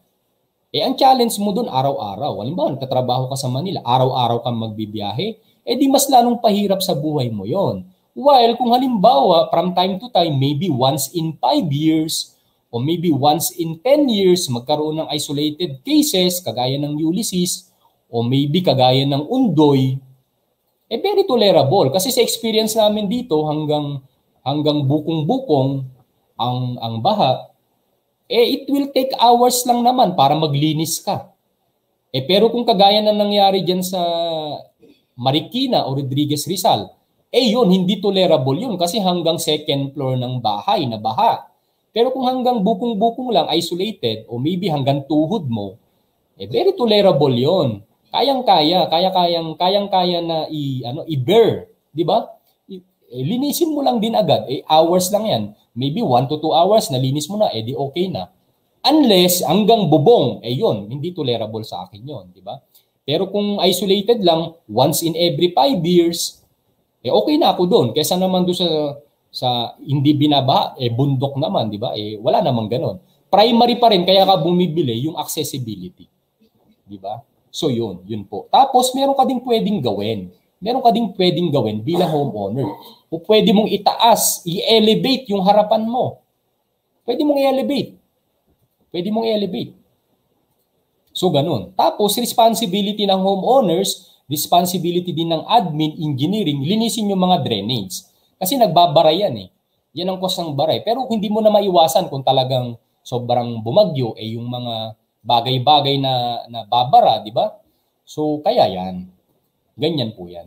Eh ang challenge mo doon araw-araw. Halimbawa, nagtatrabaho ka sa Manila, araw-araw kang magbibiyahe, eh di mas lalong pahirap sa buhay mo yon. While kung halimbawa, from time to time, maybe once in 5 years, o maybe once in 10 years, magkaroon ng isolated cases, kagaya ng Ulysses, o maybe kagaya ng Undoy, eh very tolerable kasi sa experience namin dito hanggang hanggang bukong-bukong ang ang baha eh it will take hours lang naman para maglinis ka. Eh pero kung kagaya na nangyari diyan sa Marikina o Rodriguez Rizal, eh yun, hindi tolerable yun kasi hanggang second floor ng bahay na baha. Pero kung hanggang bukong-bukong lang, isolated, o maybe hanggang tuhod mo, eh very tolerable yon Kayang-kaya, kaya-kayang, kayang-kaya na i ano, i-bear, 'di ba? Eh, linisin mo lang din agad, eh hours lang 'yan. Maybe 1 to 2 hours nalinis mo na, eh di okay na. Unless hanggang bubong, eh 'yon, hindi tolerable sa akin 'yon, 'di ba? Pero kung isolated lang once in every 5 years, eh okay na ako doon kaysa naman doon sa sa hindi binaba, eh bundok naman, 'di ba? Eh wala namang ganoon. Primary pa rin kaya ka bumibili yung accessibility. 'Di ba? So yun, yun po. Tapos meron ka ding pwedeng gawin. Meron ka ding pwedeng gawin bilang homeowner. O pwede mong itaas, i-elevate yung harapan mo. Pwede mong i-elevate. Pwede mong i-elevate. So ganun. Tapos responsibility ng homeowners, responsibility din ng admin, engineering, linisin yung mga drainage. Kasi nagbabara yan eh. Yan ang cost ng baray. Pero hindi mo na maiwasan kung talagang sobrang bumagyo eh yung mga bagay-bagay na, na babara, di ba? So, kaya yan. Ganyan po yan.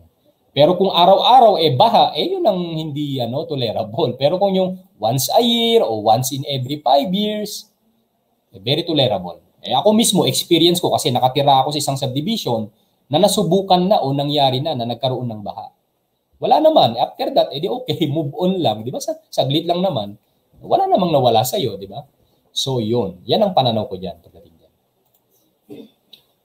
Pero kung araw-araw, eh baha, eh yun ang hindi ano, tolerable. Pero kung yung once a year o once in every five years, eh, very tolerable. Eh ako mismo, experience ko kasi nakatira ako sa isang subdivision na nasubukan na o nangyari na na nagkaroon ng baha. Wala naman. After that, edi eh, okay, move on lang. Di ba? Sa, saglit lang naman. Wala namang nawala sa'yo, di ba? So, yun. Yan ang pananaw ko dyan. Pagdating.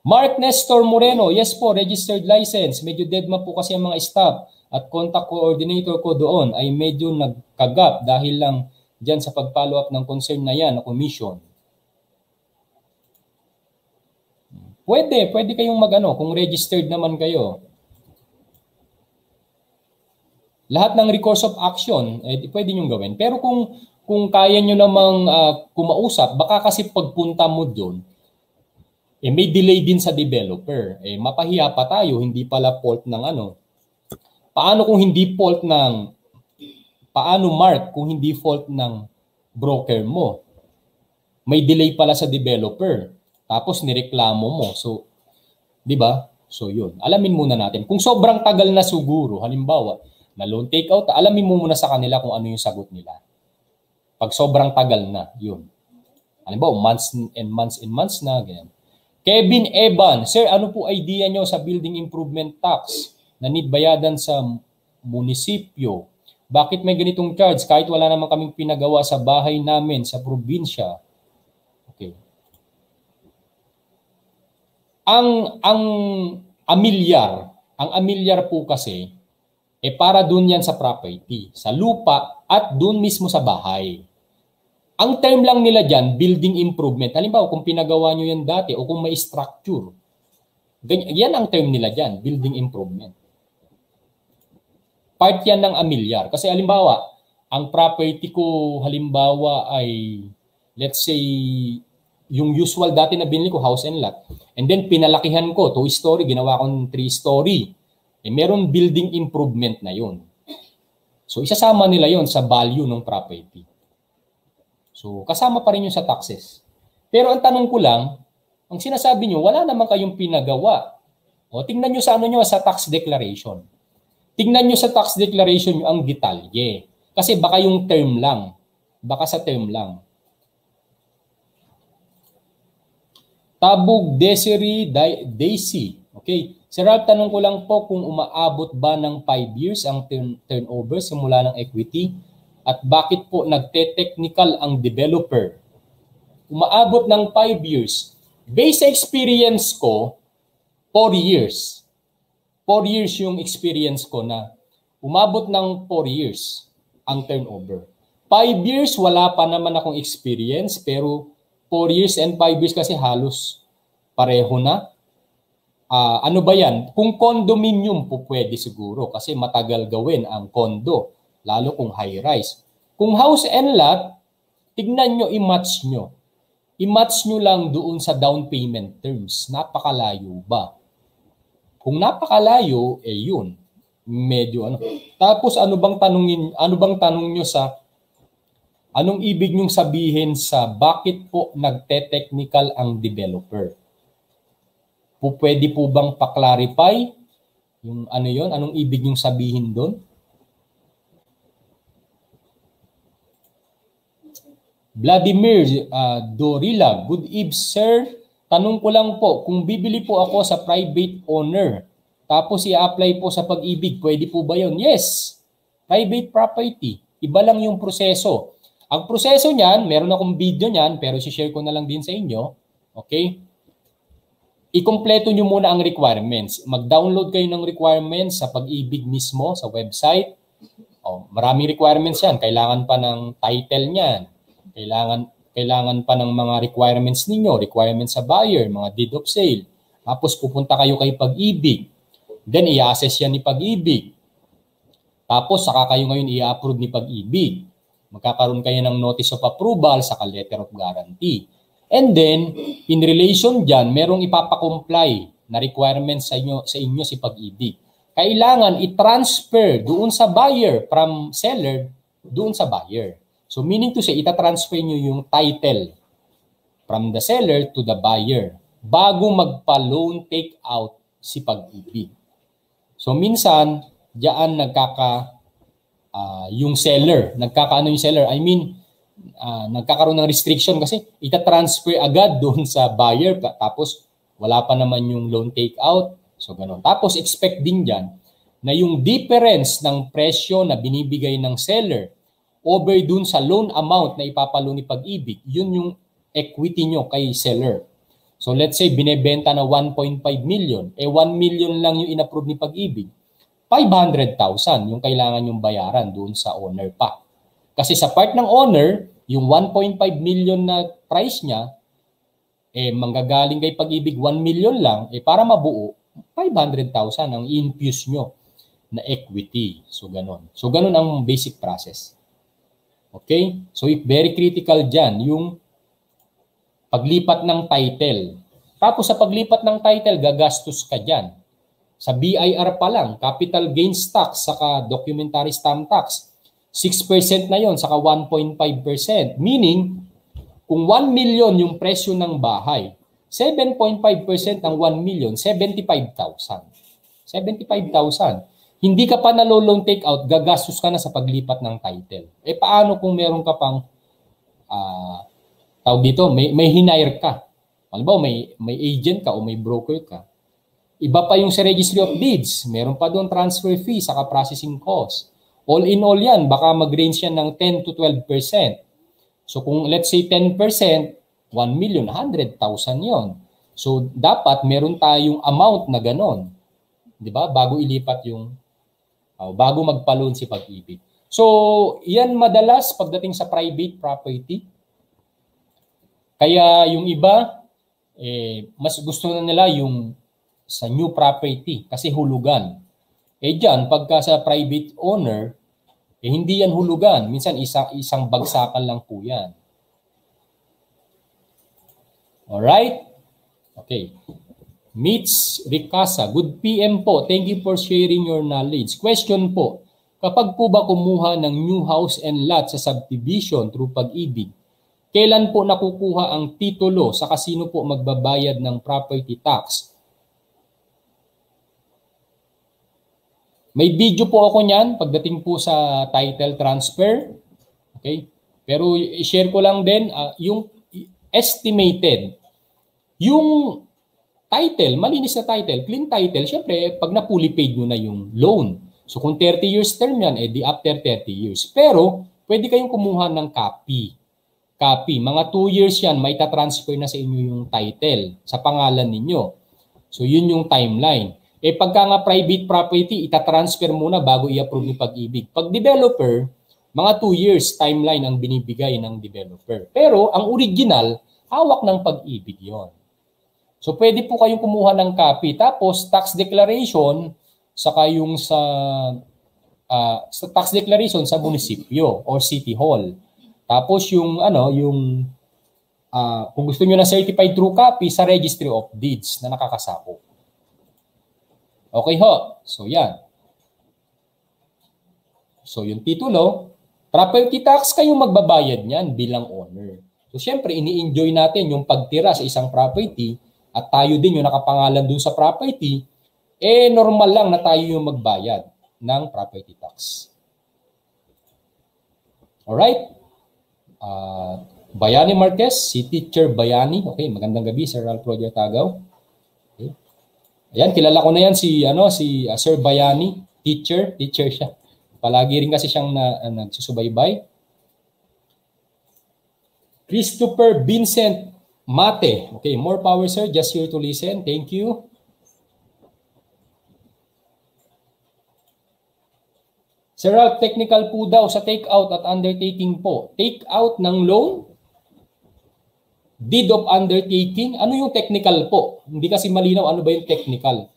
Mark Nestor Moreno, yes po, registered license. Medyo deadma po kasi ang mga staff at contact coordinator ko doon ay medyo nagkagap dahil lang dyan sa pag-follow up ng concern na yan na commission. Pwede, pwede kayong magano kung registered naman kayo. Lahat ng recourse of action, eh, pwede nyo gawin. Pero kung kung kaya nyo namang uh, kumausap, baka kasi pagpunta mo doon, eh may delay din sa developer. Eh mapahiya pa tayo, hindi pala fault ng ano. Paano kung hindi fault ng paano mark kung hindi fault ng broker mo? May delay pala sa developer. Tapos nireklamo mo. So, 'di ba? So, yun. Alamin muna natin. Kung sobrang tagal na siguro, halimbawa, na loan takeout, alamin mo muna sa kanila kung ano yung sagot nila. Pag sobrang tagal na, yun. Halimbawa, months and months and months na, ganyan Kevin Evan, Sir, ano po idea nyo sa building improvement tax na need bayadan sa munisipyo? Bakit may ganitong charge kahit wala naman kaming pinagawa sa bahay namin sa probinsya? Okay. Ang ang amilyar, ang amilyar po kasi eh para doon yan sa property, sa lupa at doon mismo sa bahay. Ang term lang nila dyan, building improvement. Halimbawa, kung pinagawa nyo yan dati o kung may structure, yan ang term nila dyan, building improvement. Part yan ng amilyar. Kasi halimbawa, ang property ko halimbawa ay, let's say, yung usual dati na binili ko, house and lot. And then pinalakihan ko, two-story, ginawa kong three-story. Eh, meron building improvement na yun. So isasama nila yon sa value ng property. So, kasama pa rin yung sa taxes. Pero ang tanong ko lang, ang sinasabi nyo, wala naman kayong pinagawa. O, tingnan nyo sa ano nyo, sa tax declaration. Tingnan nyo sa tax declaration nyo ang detalye. Kasi baka yung term lang. Baka sa term lang. Tabog Desiree Daisy. Okay. Sir Ralph, tanong ko lang po kung umaabot ba ng 5 years ang turn- turnover simula ng equity at bakit po nagte-technical ang developer? Umaabot ng 5 years. Based sa experience ko, 4 years. 4 years yung experience ko na umabot ng 4 years ang turnover. 5 years, wala pa naman akong experience, pero 4 years and 5 years kasi halos pareho na. Uh, ano ba yan? Kung condominium po pwede siguro kasi matagal gawin ang condo lalo kung high-rise. Kung house and lot, tignan nyo, i-match nyo. I-match nyo lang doon sa down payment terms. Napakalayo ba? Kung napakalayo, eh yun. Medyo ano. Tapos ano bang tanungin, ano bang tanong nyo sa Anong ibig nyong sabihin sa bakit po nagte-technical ang developer? Pupwede po bang pa-clarify yung ano yon? Anong ibig nyong sabihin doon? Vladimir uh, Dorila, good eve sir. Tanong ko lang po, kung bibili po ako sa private owner, tapos i-apply po sa pag-ibig, pwede po ba yon? Yes, private property. Iba lang yung proseso. Ang proseso niyan, meron akong video niyan, pero si-share ko na lang din sa inyo. Okay? Ikompleto nyo muna ang requirements. Mag-download kayo ng requirements sa pag-ibig mismo, sa website. Oh, maraming requirements yan. Kailangan pa ng title niyan, kailangan kailangan pa ng mga requirements ninyo, requirements sa buyer, mga deed of sale. Tapos pupunta kayo kay pag-ibig. Then i-assess yan ni pag-ibig. Tapos saka kayo ngayon i-approve ni pag-ibig. Magkakaroon kayo ng notice of approval sa letter of guarantee. And then, in relation dyan, merong ipapakomply na requirements sa inyo, sa inyo si pag-ibig. Kailangan i-transfer doon sa buyer from seller doon sa buyer. So meaning to say, itatransfer nyo yung title from the seller to the buyer bago magpa-loan take out si pag-ibig. So minsan, diyan nagkaka uh, yung seller, nagkakaano yung seller, I mean, uh, nagkakaroon ng restriction kasi itatransfer agad doon sa buyer tapos wala pa naman yung loan take out. So ganun. Tapos expect din diyan na yung difference ng presyo na binibigay ng seller over dun sa loan amount na ipapalo ni Pag-ibig, yun yung equity nyo kay seller. So let's say binebenta na 1.5 million, eh 1 million lang yung inapprove ni Pag-ibig. 500,000 yung kailangan yung bayaran doon sa owner pa. Kasi sa part ng owner, yung 1.5 million na price niya, eh manggagaling kay Pag-ibig 1 million lang, eh para mabuo, 500,000 ang infuse nyo na equity. So ganun. So ganun ang basic process. Okay? So if very critical dyan, yung paglipat ng title. Tapos sa paglipat ng title, gagastos ka dyan. Sa BIR pa lang, capital gains tax, saka documentary stamp tax, 6% na yon saka 1.5%. Meaning, kung 1 million yung presyo ng bahay, 7.5% ng 1 million, 75,000. 75,000 hindi ka pa nalolong take out, gagastos ka na sa paglipat ng title. Eh paano kung meron ka pang uh, tawag dito, may, may hinire ka. Halimbawa, may, may agent ka o may broker ka. Iba pa yung sa registry of deeds. Meron pa doon transfer fee, saka processing cost. All in all yan, baka mag-range yan ng 10 to 12%. So kung let's say 10%, 1 million, 100,000 yon. So dapat meron tayong amount na ganon. Di ba? Bago ilipat yung uh, bago magpaloon si pag-ibig. So, yan madalas pagdating sa private property. Kaya yung iba, eh, mas gusto na nila yung sa new property kasi hulugan. Eh dyan, pagka sa private owner, eh hindi yan hulugan. Minsan isang, isang bagsakan lang po yan. Alright? Okay. Mitch Ricasa, good PM po. Thank you for sharing your knowledge. Question po, kapag po ba kumuha ng new house and lot sa subdivision through pag-ibig, kailan po nakukuha ang titulo sa kasino po magbabayad ng property tax? May video po ako niyan pagdating po sa title transfer. Okay? Pero i share ko lang din uh, yung estimated. Yung title, malinis na title, clean title, syempre, pag napuli paid mo na yung loan. So kung 30 years term yan, eh di after 30 years. Pero, pwede kayong kumuha ng copy. Copy. Mga 2 years yan, may ta-transfer na sa inyo yung title sa pangalan ninyo. So yun yung timeline. Eh pagka nga private property, ita-transfer muna bago i-approve yung pag-ibig. Pag developer, mga 2 years timeline ang binibigay ng developer. Pero ang original, hawak ng pag-ibig yon. So pwede po kayong kumuha ng copy. Tapos tax declaration, saka yung sa, uh, sa tax declaration sa munisipyo or city hall. Tapos yung ano, yung uh, kung gusto niyo na certified true copy sa registry of deeds na nakakasako. Okay ho. So yan. So yung titulo, property tax kayo magbabayad niyan bilang owner. So syempre ini-enjoy natin yung pagtira sa isang property at tayo din yung nakapangalan dun sa property, eh normal lang na tayo yung magbayad ng property tax. Alright? Uh, Bayani Marquez, si Teacher Bayani. Okay, magandang gabi, Sir Ralph Roger Tagaw. Okay. Ayan, kilala ko na yan si, ano, si uh, Sir Bayani, teacher, teacher siya. Palagi rin kasi siyang na, uh, nagsusubaybay. Christopher Vincent Mate. Okay, more power sir. Just here to listen. Thank you. Sir Ralph, technical po daw sa take-out at undertaking po. Take-out ng loan, deed of undertaking. Ano yung technical po? Hindi kasi malinaw ano ba yung technical.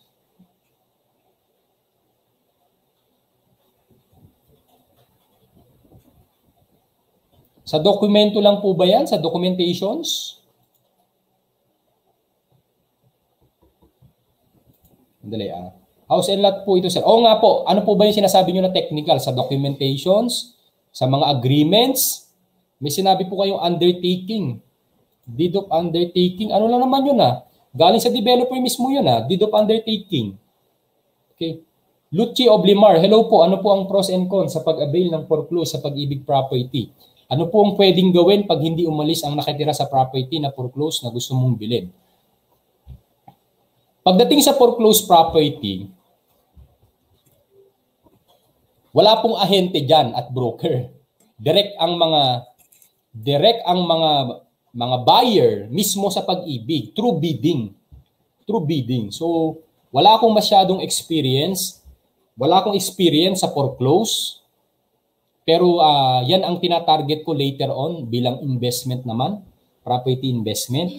Sa dokumento lang po ba yan? Sa documentations? Dali ah. House and lot po ito, sir. Oo nga po. Ano po ba yung sinasabi nyo na technical? Sa documentations? Sa mga agreements? May sinabi po kayong undertaking. Deed of undertaking. Ano lang naman yun ah. Galing sa developer mismo yun ah. Deed of undertaking. Okay. Luchi Oblimar, hello po. Ano po ang pros and cons sa pag-avail ng foreclose sa pag-ibig property? Ano po ang pwedeng gawin pag hindi umalis ang nakatira sa property na foreclose na gusto mong bilhin? Pagdating sa foreclosed property, wala pong ahente diyan at broker. Direct ang mga direct ang mga mga buyer mismo sa pag-ibig through bidding. Through bidding. So, wala akong masyadong experience. Wala akong experience sa foreclose. Pero uh, yan ang tinatarget ko later on bilang investment naman, property investment.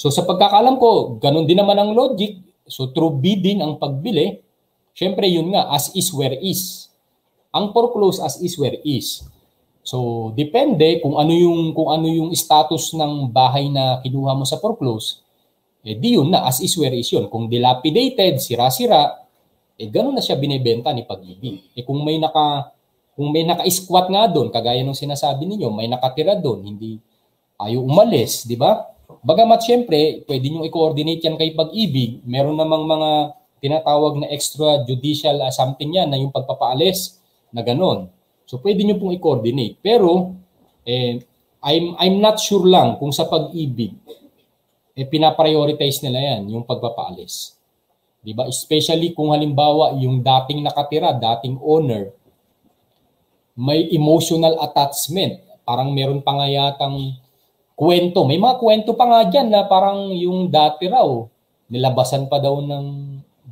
So sa pagkakalam ko, ganun din naman ang logic. So through bidding ang pagbili, syempre yun nga, as is where is. Ang foreclose as is where is. So depende kung ano yung kung ano yung status ng bahay na kinuha mo sa foreclose, eh di yun na as is where is yun. Kung dilapidated, sira-sira, eh ganun na siya binebenta ni pag-ibig. Eh kung may naka kung may naka-squat nga doon, kagaya ng sinasabi ninyo, may nakatira doon, hindi ayaw umalis, di ba? Bagamat siyempre, pwede nyo i-coordinate yan kay pag-ibig. Meron namang mga tinatawag na extrajudicial something yan na yung pagpapaalis na ganun. So pwede nyo pong i-coordinate. Pero eh, I'm, I'm not sure lang kung sa pag-ibig, eh, pinaprioritize nila yan, yung pagpapaalis. Di ba? Especially kung halimbawa yung dating nakatira, dating owner, may emotional attachment. Parang meron pa nga yatang kwento. May mga kwento pa nga dyan na parang yung dati raw, nilabasan pa daw ng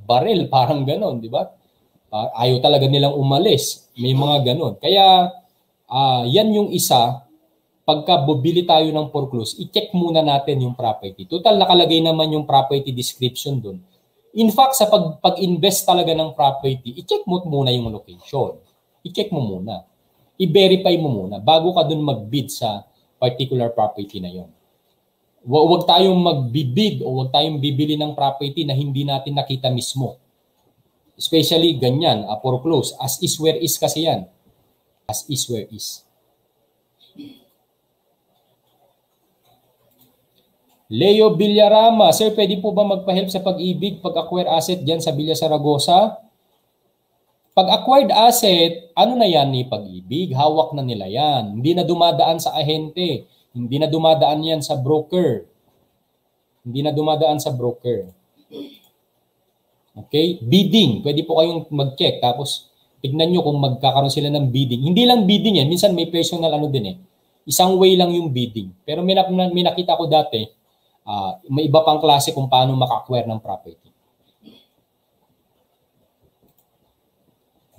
baril, parang ganon, di ba? Uh, ayaw talaga nilang umalis. May mga ganon. Kaya uh, yan yung isa, pagka bubili tayo ng foreclose, i-check muna natin yung property. Total, nakalagay naman yung property description dun. In fact, sa pag, pag-invest talaga ng property, i-check mo muna yung location. I-check mo muna. I-verify mo muna bago ka dun mag-bid sa particular property na yon. Huwag tayong magbibid o huwag tayong bibili ng property na hindi natin nakita mismo. Especially ganyan, a uh, foreclose. As is where is kasi yan. As is where is. Leo Villarama, Sir, pwede po ba magpahelp sa pag-ibig, pag-acquire asset dyan sa Villa Saragosa? Pag acquired asset, ano na yan ni pag-ibig? Hawak na nila yan. Hindi na dumadaan sa ahente. Hindi na dumadaan yan sa broker. Hindi na dumadaan sa broker. Okay? Bidding. Pwede po kayong mag-check. Tapos, tignan nyo kung magkakaroon sila ng bidding. Hindi lang bidding yan. Minsan may personal ano din eh. Isang way lang yung bidding. Pero may, may nakita ko dati, uh, may iba pang klase kung paano maka-acquire ng property.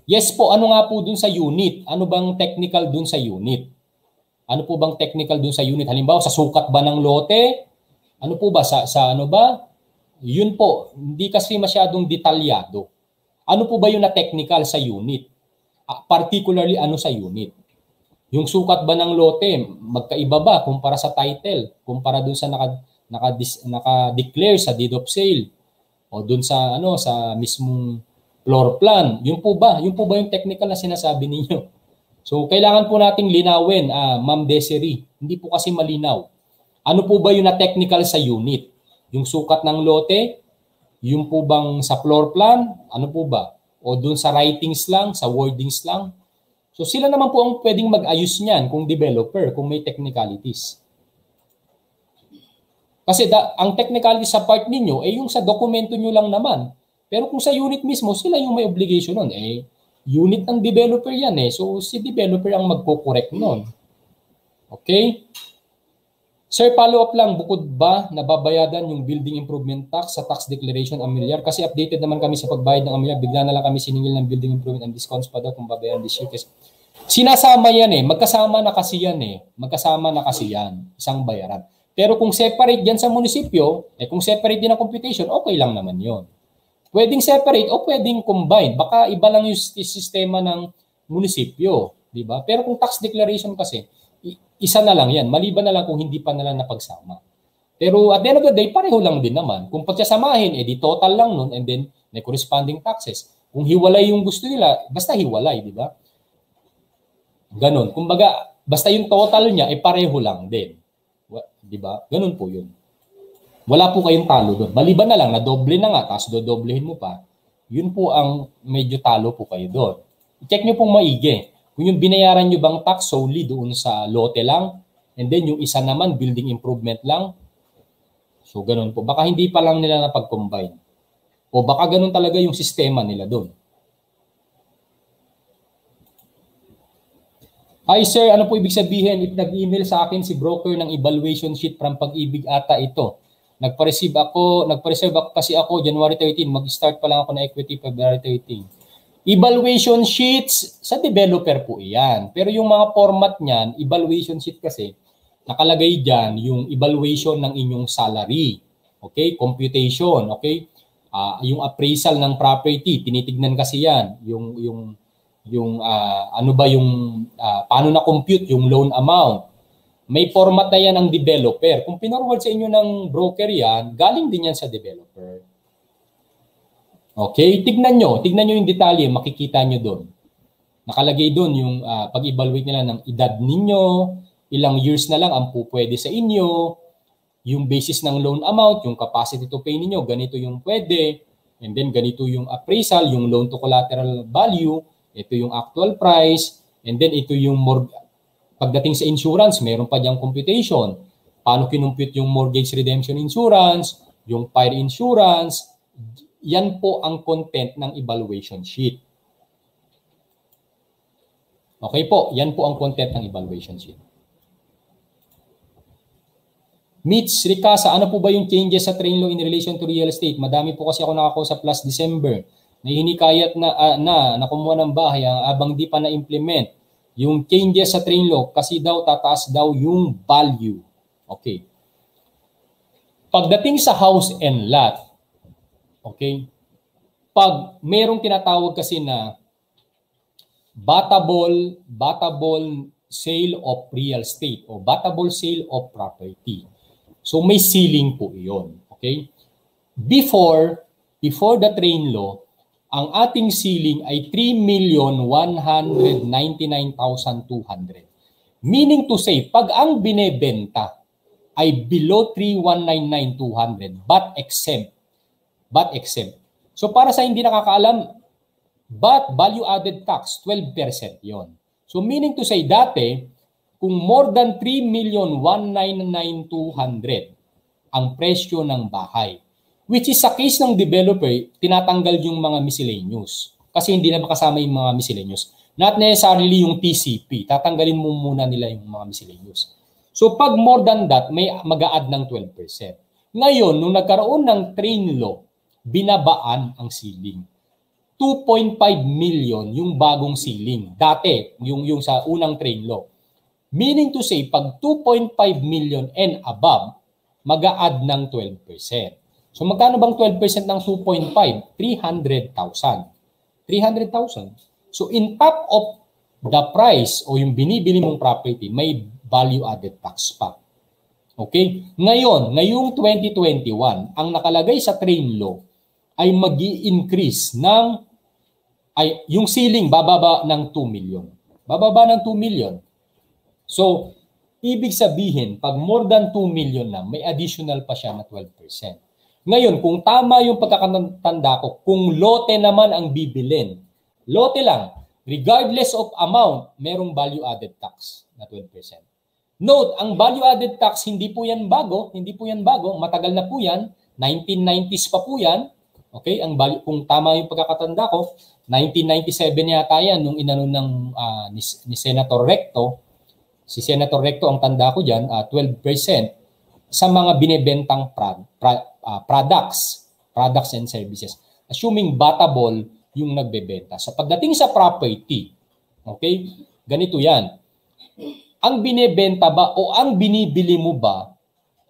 Yes po, ano nga po dun sa unit? Ano bang technical dun sa unit? Ano po bang technical dun sa unit? Halimbawa, sa sukat ba ng lote? Ano po ba? Sa, sa ano ba? Yun po, hindi kasi masyadong detalyado. Ano po ba yun na technical sa unit? Ah, particularly, ano sa unit? Yung sukat ba ng lote, magkaiba ba kumpara sa title? Kumpara dun sa naka, naka, naka-declare sa deed of sale? O dun sa, ano, sa mismong floor plan. Yun po ba? Yun po ba yung technical na sinasabi ninyo? So, kailangan po nating linawin, ah, Ma'am Desiree. Hindi po kasi malinaw. Ano po ba yung na technical sa unit? Yung sukat ng lote? Yung po bang sa floor plan? Ano po ba? O dun sa writings lang, sa wordings lang? So sila naman po ang pwedeng mag-ayos niyan kung developer, kung may technicalities. Kasi da, ang technicality sa part ninyo, eh yung sa dokumento nyo lang naman. Pero kung sa unit mismo, sila yung may obligation nun. Eh, unit ng developer yan eh. So, si developer ang magko-correct nun. Okay? Sir, follow-up lang, bukod ba nababayadan yung building improvement tax sa tax declaration amilyar? Kasi updated naman kami sa pagbayad ng amilyar. Bigla na lang kami siningil ng building improvement and discounts pa daw kung babayaran this year. Kasi sinasama yan eh. Magkasama na kasi yan eh. Magkasama na kasi yan. Isang bayaran. Pero kung separate yan sa munisipyo, eh kung separate din ang computation, okay lang naman yon. Pwedeng separate o pwedeng combine. Baka iba lang yung sistema ng munisipyo, di ba? Pero kung tax declaration kasi, isa na lang yan. Maliban na lang kung hindi pa nalang napagsama. Pero at the end of the day, pareho lang din naman. Kung pagsasamahin, edi eh, total lang nun and then may corresponding taxes. Kung hiwalay yung gusto nila, basta hiwalay, di ba? Ganon. Kumbaga, basta yung total niya, ay eh, pareho lang din. Di ba? Ganon po yun wala po kayong talo doon. Maliban na lang na doble na nga, tapos dodoblehin mo pa, yun po ang medyo talo po kayo doon. I-check nyo pong maigi. Kung yung binayaran nyo bang tax solely doon sa lote lang, and then yung isa naman, building improvement lang, so ganun po. Baka hindi pa lang nila napag-combine. O baka ganun talaga yung sistema nila doon. Hi sir, ano po ibig sabihin if nag-email sa akin si broker ng evaluation sheet from pag-ibig ata ito? Nagpa-receive ako, nagpa-receive ako kasi ako January 13, mag-start pa lang ako na equity February 13. Evaluation sheets, sa developer po iyan. Pero yung mga format niyan, evaluation sheet kasi, nakalagay diyan yung evaluation ng inyong salary. Okay? Computation. Okay? Uh, yung appraisal ng property, tinitignan kasi yan. Yung, yung, yung uh, ano ba yung, uh, paano na compute yung loan amount may format na yan ng developer. Kung pinorward sa inyo ng broker yan, galing din yan sa developer. Okay, tignan nyo. Tignan nyo yung detalye, makikita nyo doon. Nakalagay doon yung uh, pag-evaluate nila ng edad ninyo, ilang years na lang ang pupwede sa inyo, yung basis ng loan amount, yung capacity to pay ninyo, ganito yung pwede, and then ganito yung appraisal, yung loan to collateral value, ito yung actual price, and then ito yung mortgage, Pagdating sa insurance, meron pa diyang computation. Paano kinumpute yung mortgage redemption insurance, yung fire insurance, yan po ang content ng evaluation sheet. Okay po, yan po ang content ng evaluation sheet. Mitch Ricasa, ano po ba yung changes sa train law in relation to real estate? Madami po kasi ako nakakausap last December na ah, na, uh, na nakumuha ng bahay ang abang di pa na-implement yung changes sa train law kasi daw tataas daw yung value. Okay. Pagdating sa house and lot, okay, pag merong tinatawag kasi na batable, batable sale of real estate o batable sale of property. So may ceiling po iyon. Okay? Before, before the train law, ang ating ceiling ay 3,199,200. Meaning to say, pag ang binebenta ay below 3,199,200 but exempt. But exempt. So para sa hindi nakakaalam, but value added tax, 12% yon. So meaning to say, dati, kung more than 3,199,200 ang presyo ng bahay, Which is sa case ng developer, tinatanggal yung mga miscellaneous. Kasi hindi na makasama yung mga miscellaneous. Not necessarily yung TCP. Tatanggalin mo muna nila yung mga miscellaneous. So pag more than that, may mag add ng 12%. Ngayon, nung nagkaroon ng train law, binabaan ang ceiling. 2.5 million yung bagong ceiling. Dati, yung, yung sa unang train law. Meaning to say, pag 2.5 million and above, mag add ng 12%. So magkano bang 12% ng 2.5? 300,000. 300,000. So in top of the price o yung binibili mong property, may value added tax pa. Okay? Ngayon, ngayong 2021, ang nakalagay sa train law ay mag increase ng ay yung ceiling bababa ng 2 million. Bababa ng 2 million. So, ibig sabihin, pag more than 2 million na, may additional pa siya na 12%. Ngayon, kung tama yung pagkakatanda ko, kung lote naman ang bibilin, lote lang, regardless of amount, merong value-added tax na 12%. Note, ang value-added tax, hindi po yan bago, hindi po yan bago, matagal na po yan, 1990s pa po yan, okay, ang value, kung tama yung pagkakatanda ko, 1997 yata yan, nung inano ng uh, ni, ni Senator Recto, si Senator Recto ang tanda ko dyan, uh, ah, 12% sa mga binebentang pra, pra, uh, products, products and services. Assuming battable yung nagbebenta. So pagdating sa property, okay, ganito yan. Ang binebenta ba o ang binibili mo ba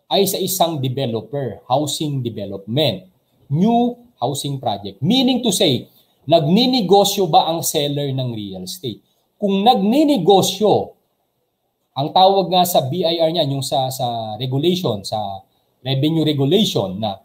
ay sa isang developer, housing development, new housing project. Meaning to say, nagninegosyo ba ang seller ng real estate? Kung nagninegosyo, ang tawag nga sa BIR niyan, yung sa, sa regulation, sa revenue regulation na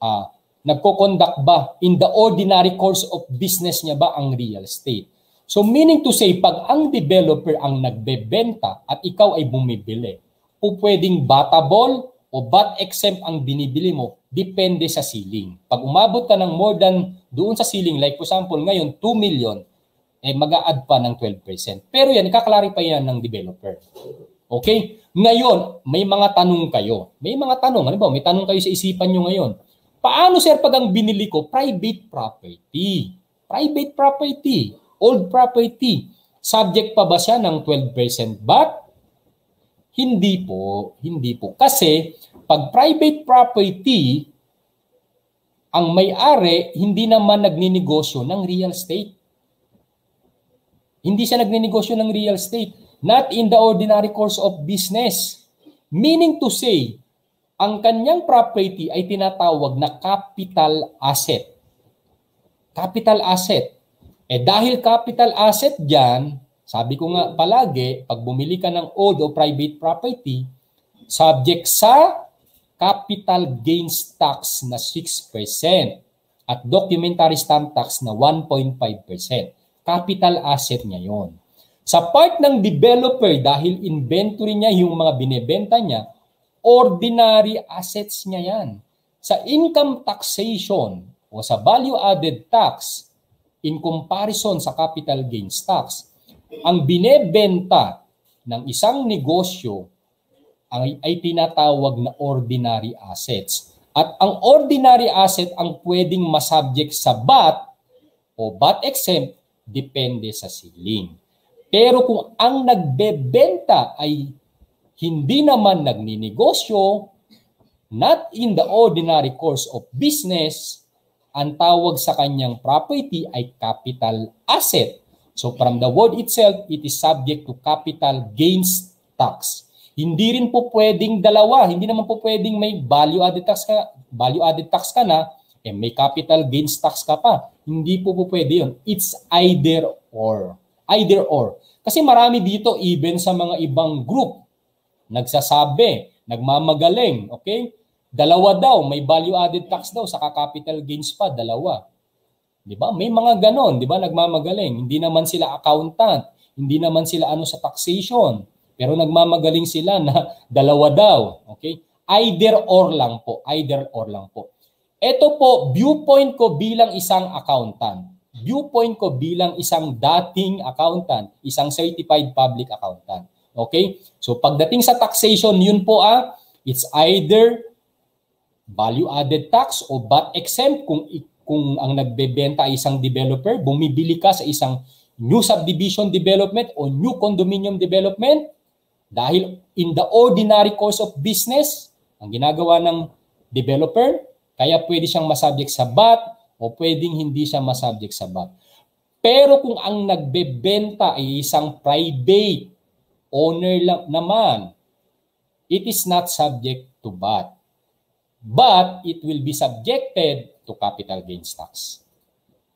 uh, nagko-conduct ba in the ordinary course of business niya ba ang real estate. So meaning to say, pag ang developer ang nagbebenta at ikaw ay bumibili, o pwedeng batabol o bat exempt ang binibili mo, depende sa ceiling. Pag umabot ka ng more than doon sa ceiling, like for example ngayon 2 million, eh mag-a-add pa ng 12%. Pero yan, ikaklarify yan ng developer. Okay? Ngayon, may mga tanong kayo. May mga tanong. Ano ba? May tanong kayo sa isipan nyo ngayon. Paano, sir, pag ang binili ko, private property? Private property. Old property. Subject pa ba siya ng 12% back? Hindi po. Hindi po. Kasi, pag private property, ang may-ari hindi naman nagninegosyo ng real estate. Hindi siya nagninegosyo ng real estate not in the ordinary course of business. Meaning to say, ang kanyang property ay tinatawag na capital asset. Capital asset. Eh dahil capital asset dyan, sabi ko nga palagi, pag bumili ka ng old o private property, subject sa capital gains tax na 6% at documentary stamp tax na 1.5%. Capital asset niya yon. Sa part ng developer, dahil inventory niya yung mga binebenta niya, ordinary assets niya yan. Sa income taxation o sa value added tax, in comparison sa capital gains tax, ang binebenta ng isang negosyo ay, ay tinatawag na ordinary assets. At ang ordinary asset ang pwedeng masubject sa BAT o BAT exempt depende sa ceiling. Pero kung ang nagbebenta ay hindi naman nagninegosyo, not in the ordinary course of business, ang tawag sa kanyang property ay capital asset. So from the word itself, it is subject to capital gains tax. Hindi rin po pwedeng dalawa, hindi naman po pwedeng may value added tax ka, value added tax ka na, eh may capital gains tax ka pa. Hindi po po pwede yun. It's either or. Either or. Kasi marami dito even sa mga ibang group nagsasabi, nagmamagaling, okay? Dalawa daw, may value added tax daw sa capital gains pa, dalawa. 'Di ba? May mga ganon, 'di ba? Nagmamagaling. Hindi naman sila accountant, hindi naman sila ano sa taxation, pero nagmamagaling sila na dalawa daw, okay? Either or lang po, either or lang po. Ito po viewpoint ko bilang isang accountant viewpoint ko bilang isang dating accountant, isang certified public accountant. Okay? So pagdating sa taxation, yun po ah, it's either value added tax o VAT exempt kung kung ang nagbebenta ay isang developer, bumibili ka sa isang new subdivision development o new condominium development dahil in the ordinary course of business, ang ginagawa ng developer, kaya pwede siyang masubject sa VAT, o pwedeng hindi siya masubject sa VAT. Pero kung ang nagbebenta ay isang private owner lang naman, it is not subject to VAT. But it will be subjected to capital gains tax.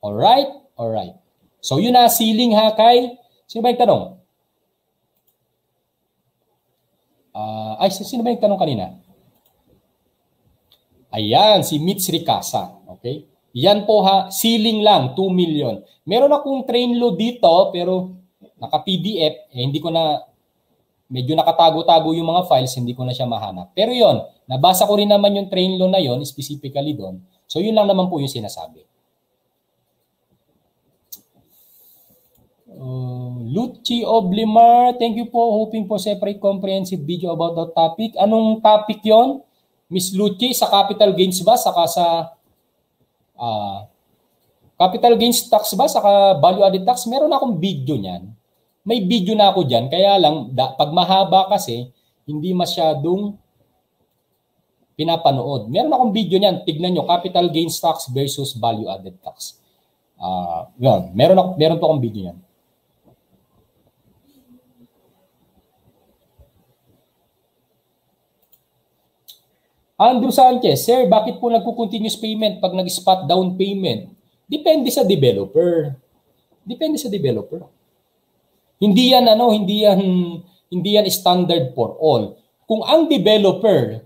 All right? All right. So yun na, ceiling ha, Kay. Sino ba yung tanong? Uh, ay, sino ba yung tanong kanina? Ayan, si Mitch Ricasa. Okay? Yan po ha, ceiling lang, 2 million. Meron akong train load dito pero naka-PDF, eh, hindi ko na, medyo nakatago-tago yung mga files, hindi ko na siya mahanap. Pero yon nabasa ko rin naman yung train load na yon specifically doon. So yun lang naman po yung sinasabi. Uh, Luchi Oblimar, thank you po. Hoping po separate comprehensive video about that topic. Anong topic yon Miss Luchi, sa capital gains ba? Saka sa Uh, capital gains tax ba saka value added tax? Meron akong video niyan. May video na ako diyan kaya lang da, pag mahaba kasi hindi masyadong pinapanood. Meron akong video niyan, tignan niyo capital gains tax versus value added tax. Uh, yun, meron, ako, meron to akong video niyan. Andrew Sanchez, Sir, bakit po nagko-continuous payment pag nag-spot down payment? Depende sa developer. Depende sa developer. Hindi yan ano, hindi yan hindi yan standard for all. Kung ang developer,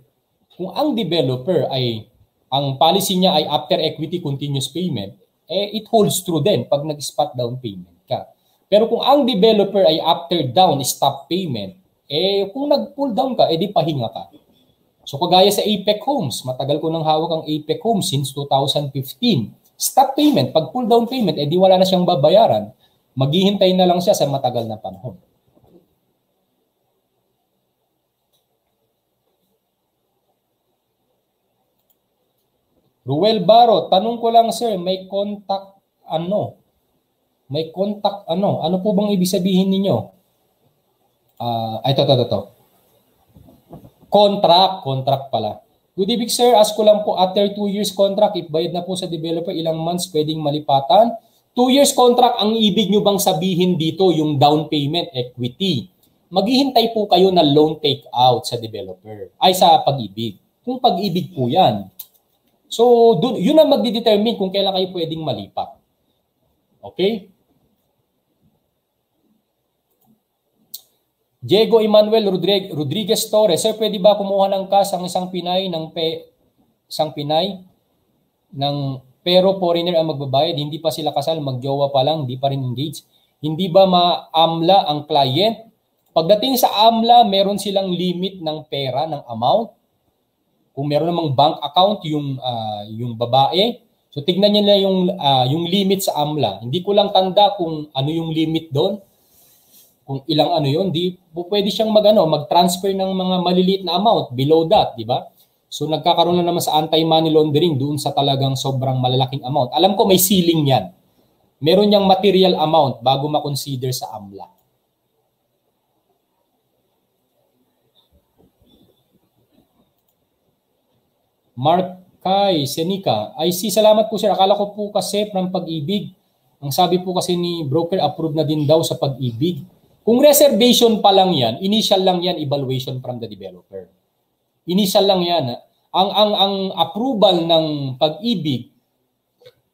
kung ang developer ay ang policy niya ay after equity continuous payment, eh it holds true din pag nag-spot down payment ka. Pero kung ang developer ay after down stop payment, eh kung nag-pull down ka, edi eh, pahinga ka So kagaya sa APEC Homes, matagal ko nang hawak ang APEC Homes since 2015. Stop payment, pag pull down payment, edi eh wala na siyang babayaran. Maghihintay na lang siya sa matagal na panahon. Ruel Baro, tanong ko lang sir, may contact ano? May contact ano? Ano po bang ibig sabihin ninyo? Ah, uh, ito, ito, ito. ito. Contract, contract pala. Good evening sir, ask ko lang po after 2 years contract, if bayad na po sa developer, ilang months pwedeng malipatan? 2 years contract, ang ibig nyo bang sabihin dito yung down payment equity? Maghihintay po kayo na loan take out sa developer, ay sa pag-ibig. Kung pag-ibig po yan. So, dun, yun ang magdi-determine kung kailan kayo pwedeng malipat. Okay? Diego Emmanuel Rodriguez Rodriguez Torres, sir, pwede ba kumuha ng cash ang isang Pinay ng pe, isang Pinay ng pero foreigner ang magbabayad, hindi pa sila kasal, magjowa pa lang, hindi pa rin engaged. Hindi ba maamla ang client? Pagdating sa amla, meron silang limit ng pera, ng amount. Kung meron namang bank account yung uh, yung babae, so tignan niya na yung uh, yung limit sa amla. Hindi ko lang tanda kung ano yung limit doon kung ilang ano yon di pwede siyang magano mag-transfer ng mga maliliit na amount below that, di ba? So nagkakaroon na naman sa anti-money laundering doon sa talagang sobrang malalaking amount. Alam ko may ceiling yan. Meron yang material amount bago ma-consider sa AMLA. Mark Kai Senica, I see, salamat po sir. Akala ko po kasi from pag-ibig. Ang sabi po kasi ni broker, approved na din daw sa pag-ibig. Kung reservation pa lang yan, initial lang yan evaluation from the developer. Initial lang yan. Ang ang ang approval ng pag-ibig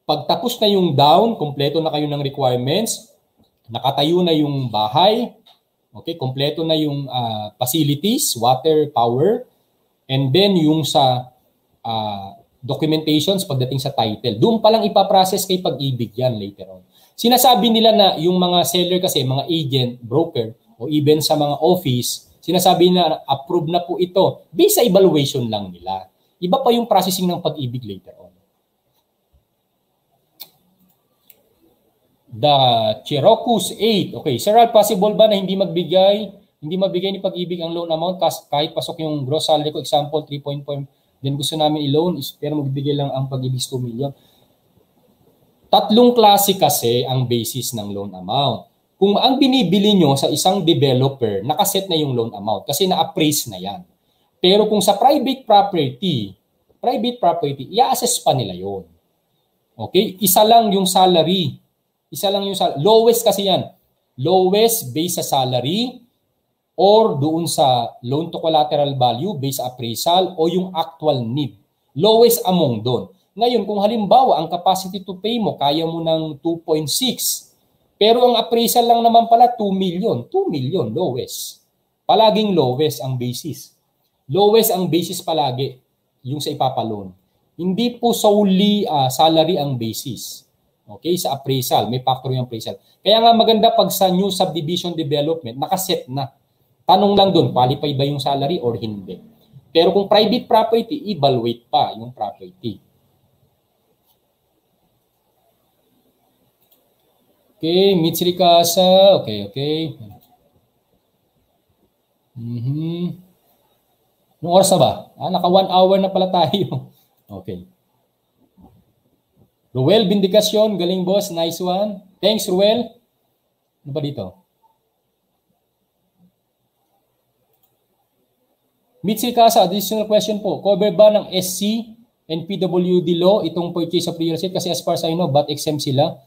pagtapos na yung down, kompleto na kayo ng requirements, nakatayo na yung bahay, okay, kompleto na yung uh, facilities, water, power, and then yung sa uh, documentations pagdating sa title. Doon pa palang ipaprocess kay pag-ibig yan later on. Sinasabi nila na yung mga seller kasi, mga agent, broker, o even sa mga office, sinasabi na approve na po ito based sa evaluation lang nila. Iba pa yung processing ng pag-ibig later on. The Cherokee's 8. Okay, Sir Ralph, possible ba na hindi magbigay, hindi magbigay ni pag-ibig ang loan amount kahit pasok yung gross salary ko, example 3.5 Then gusto namin i-loan, pero magbigay lang ang pag-ibig 2 million. Tatlong klase kasi ang basis ng loan amount. Kung ang binibili nyo sa isang developer, nakaset na yung loan amount kasi na-appraise na yan. Pero kung sa private property, private property, i-assess pa nila yon. Okay? Isa lang yung salary. Isa lang yung salary. Lowest kasi yan. Lowest based sa salary or doon sa loan to collateral value based appraisal o yung actual need. Lowest among doon. Ngayon, kung halimbawa ang capacity to pay mo, kaya mo ng 2.6, pero ang appraisal lang naman pala 2 million. 2 million, lowest. Palaging lowest ang basis. Lowest ang basis palagi, yung sa ipapaloan. Hindi po solely uh, salary ang basis. Okay, sa appraisal, may factor yung appraisal. Kaya nga maganda pag sa new subdivision development, nakaset na. Tanong lang doon, qualify ba yung salary or hindi? Pero kung private property, evaluate pa yung property. Okay, Mitsuri Casa. Okay, okay. Mm-hmm. Nung oras na ba? Ah, naka one hour na pala tayo. okay. Ruel Vindicacion, galing boss. Nice one. Thanks, Ruel. Ano ba dito? Mitzi Casa, additional question po. Cover ba ng SC and PWD law itong purchase of real estate? Kasi as far as I know, but exempt sila.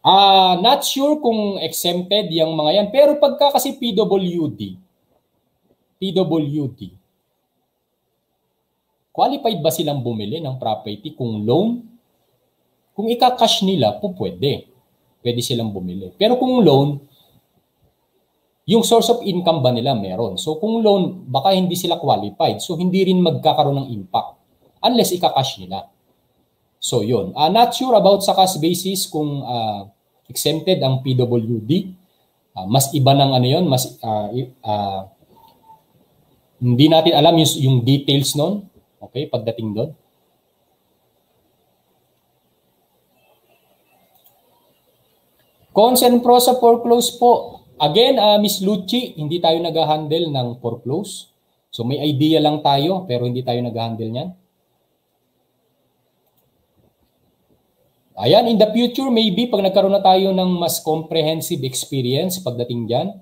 Ah, uh, not sure kung exempted yung mga yan. Pero pagka kasi PWD, PWD, qualified ba silang bumili ng property kung loan? Kung ika-cash nila, po pwede. Pwede silang bumili. Pero kung loan, yung source of income ba nila meron? So kung loan, baka hindi sila qualified. So hindi rin magkakaroon ng impact unless ika-cash nila. So yun. Uh, not sure about sa cash basis kung uh, exempted ang PWD. Uh, ah, mas iba ng ano yun, mas uh, uh, hindi natin alam yung, yung details noon. Okay, pagdating doon. Cons and pros sa foreclose po. Again, uh, Miss Lucci, hindi tayo nag-handle ng foreclose. So may idea lang tayo pero hindi tayo nag-handle niyan. Ayan, in the future maybe pag nagkaroon na tayo ng mas comprehensive experience pagdating diyan.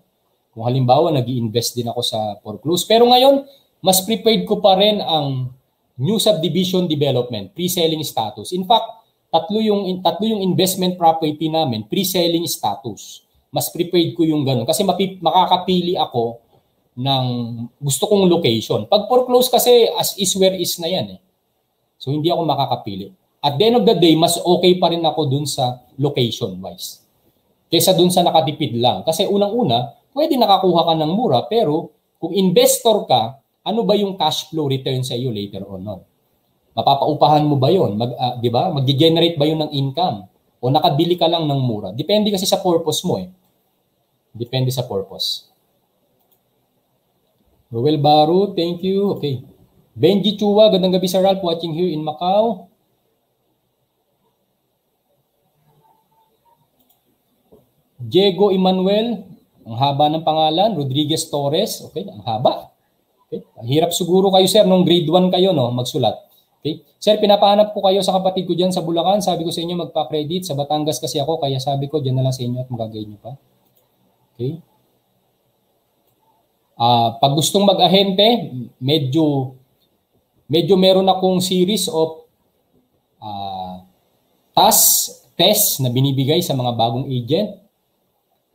Kung halimbawa nag invest din ako sa foreclose. Pero ngayon, mas prepared ko pa rin ang new subdivision development, pre-selling status. In fact, tatlo yung in, tatlo yung investment property namin, pre-selling status. Mas prepared ko yung ganun kasi mapi, makakapili ako ng gusto kong location. Pag foreclose kasi as is where is na yan eh. So hindi ako makakapili at the end of the day, mas okay pa rin ako dun sa location-wise. Kesa dun sa nakatipid lang. Kasi unang-una, pwede nakakuha ka ng mura, pero kung investor ka, ano ba yung cash flow return sa iyo later on? No? Mapapaupahan mo ba yon? Mag, uh, 'Di ba? Mag-generate ba yun ng income? O nakabili ka lang ng mura? Depende kasi sa purpose mo eh. Depende sa purpose. Ruel Baru, thank you. Okay. Benji Chua, gandang gabi sa Ralph watching here in Macau. Diego Emmanuel, ang haba ng pangalan, Rodriguez Torres, okay, ang haba. Okay? Hirap siguro kayo sir nung grade 1 kayo no, magsulat. Okay? Sir, pinapahanap ko kayo sa kapatid ko diyan sa Bulacan. Sabi ko sa inyo magpa-credit sa Batangas kasi ako kaya sabi ko diyan na lang sa inyo at magagay niyo pa. Okay? Uh, pag gustong mag-ahente, medyo medyo meron akong series of uh, tasks, tests na binibigay sa mga bagong agent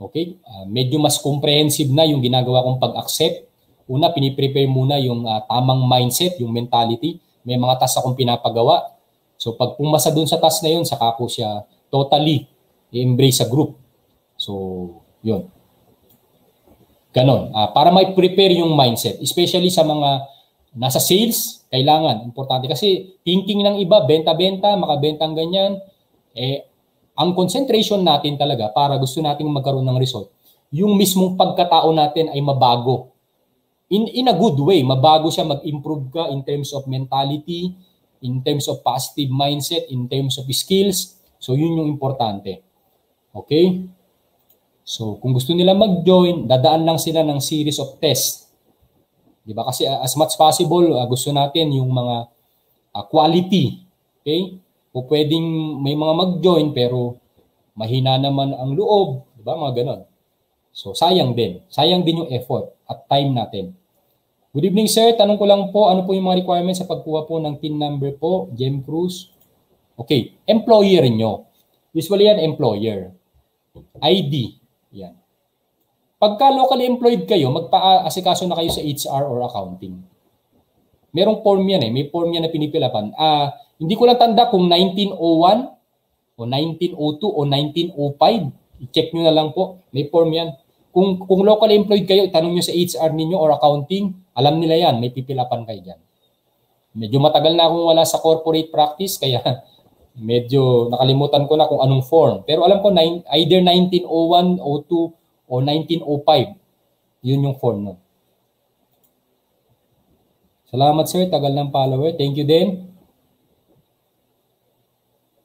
Okay? Uh, medyo mas comprehensive na yung ginagawa kong pag-accept. Una, piniprepare muna yung uh, tamang mindset, yung mentality. May mga tasks akong pinapagawa. So pag pumasa dun sa task na yun, saka ko siya totally i-embrace sa group. So, yun. Ganon. Uh, para may prepare yung mindset, especially sa mga nasa sales, kailangan, importante. Kasi thinking ng iba, benta-benta, makabenta ganyan, eh, ang concentration natin talaga para gusto nating magkaroon ng result, yung mismong pagkatao natin ay mabago. In, in a good way, mabago siya, mag-improve ka in terms of mentality, in terms of positive mindset, in terms of skills. So, yun yung importante. Okay? So, kung gusto nila mag-join, dadaan lang sila ng series of tests. Di ba? Kasi as much possible, uh, gusto natin yung mga uh, quality. Okay? o pwedeng may mga mag-join pero mahina naman ang loob, di ba? Mga ganon. So, sayang din. Sayang din yung effort at time natin. Good evening, sir. Tanong ko lang po, ano po yung mga requirements sa pagkuha po ng team number po, Jem Cruz? Okay, employer nyo. Usually yan, employer. ID. Yan. Pagka locally employed kayo, magpa-asikaso na kayo sa HR or accounting merong form yan eh. May form yan na pinipilapan. Ah, uh, hindi ko lang tanda kung 1901 o 1902 o 1905. I-check nyo na lang po. May form yan. Kung, kung local employed kayo, tanong nyo sa HR ninyo or accounting, alam nila yan. May pipilapan kayo dyan. Medyo matagal na akong wala sa corporate practice, kaya medyo nakalimutan ko na kung anong form. Pero alam ko, nine, either 1901, 02, o 1905. Yun yung form nun. Salamat sir, tagal ng follower. Thank you din.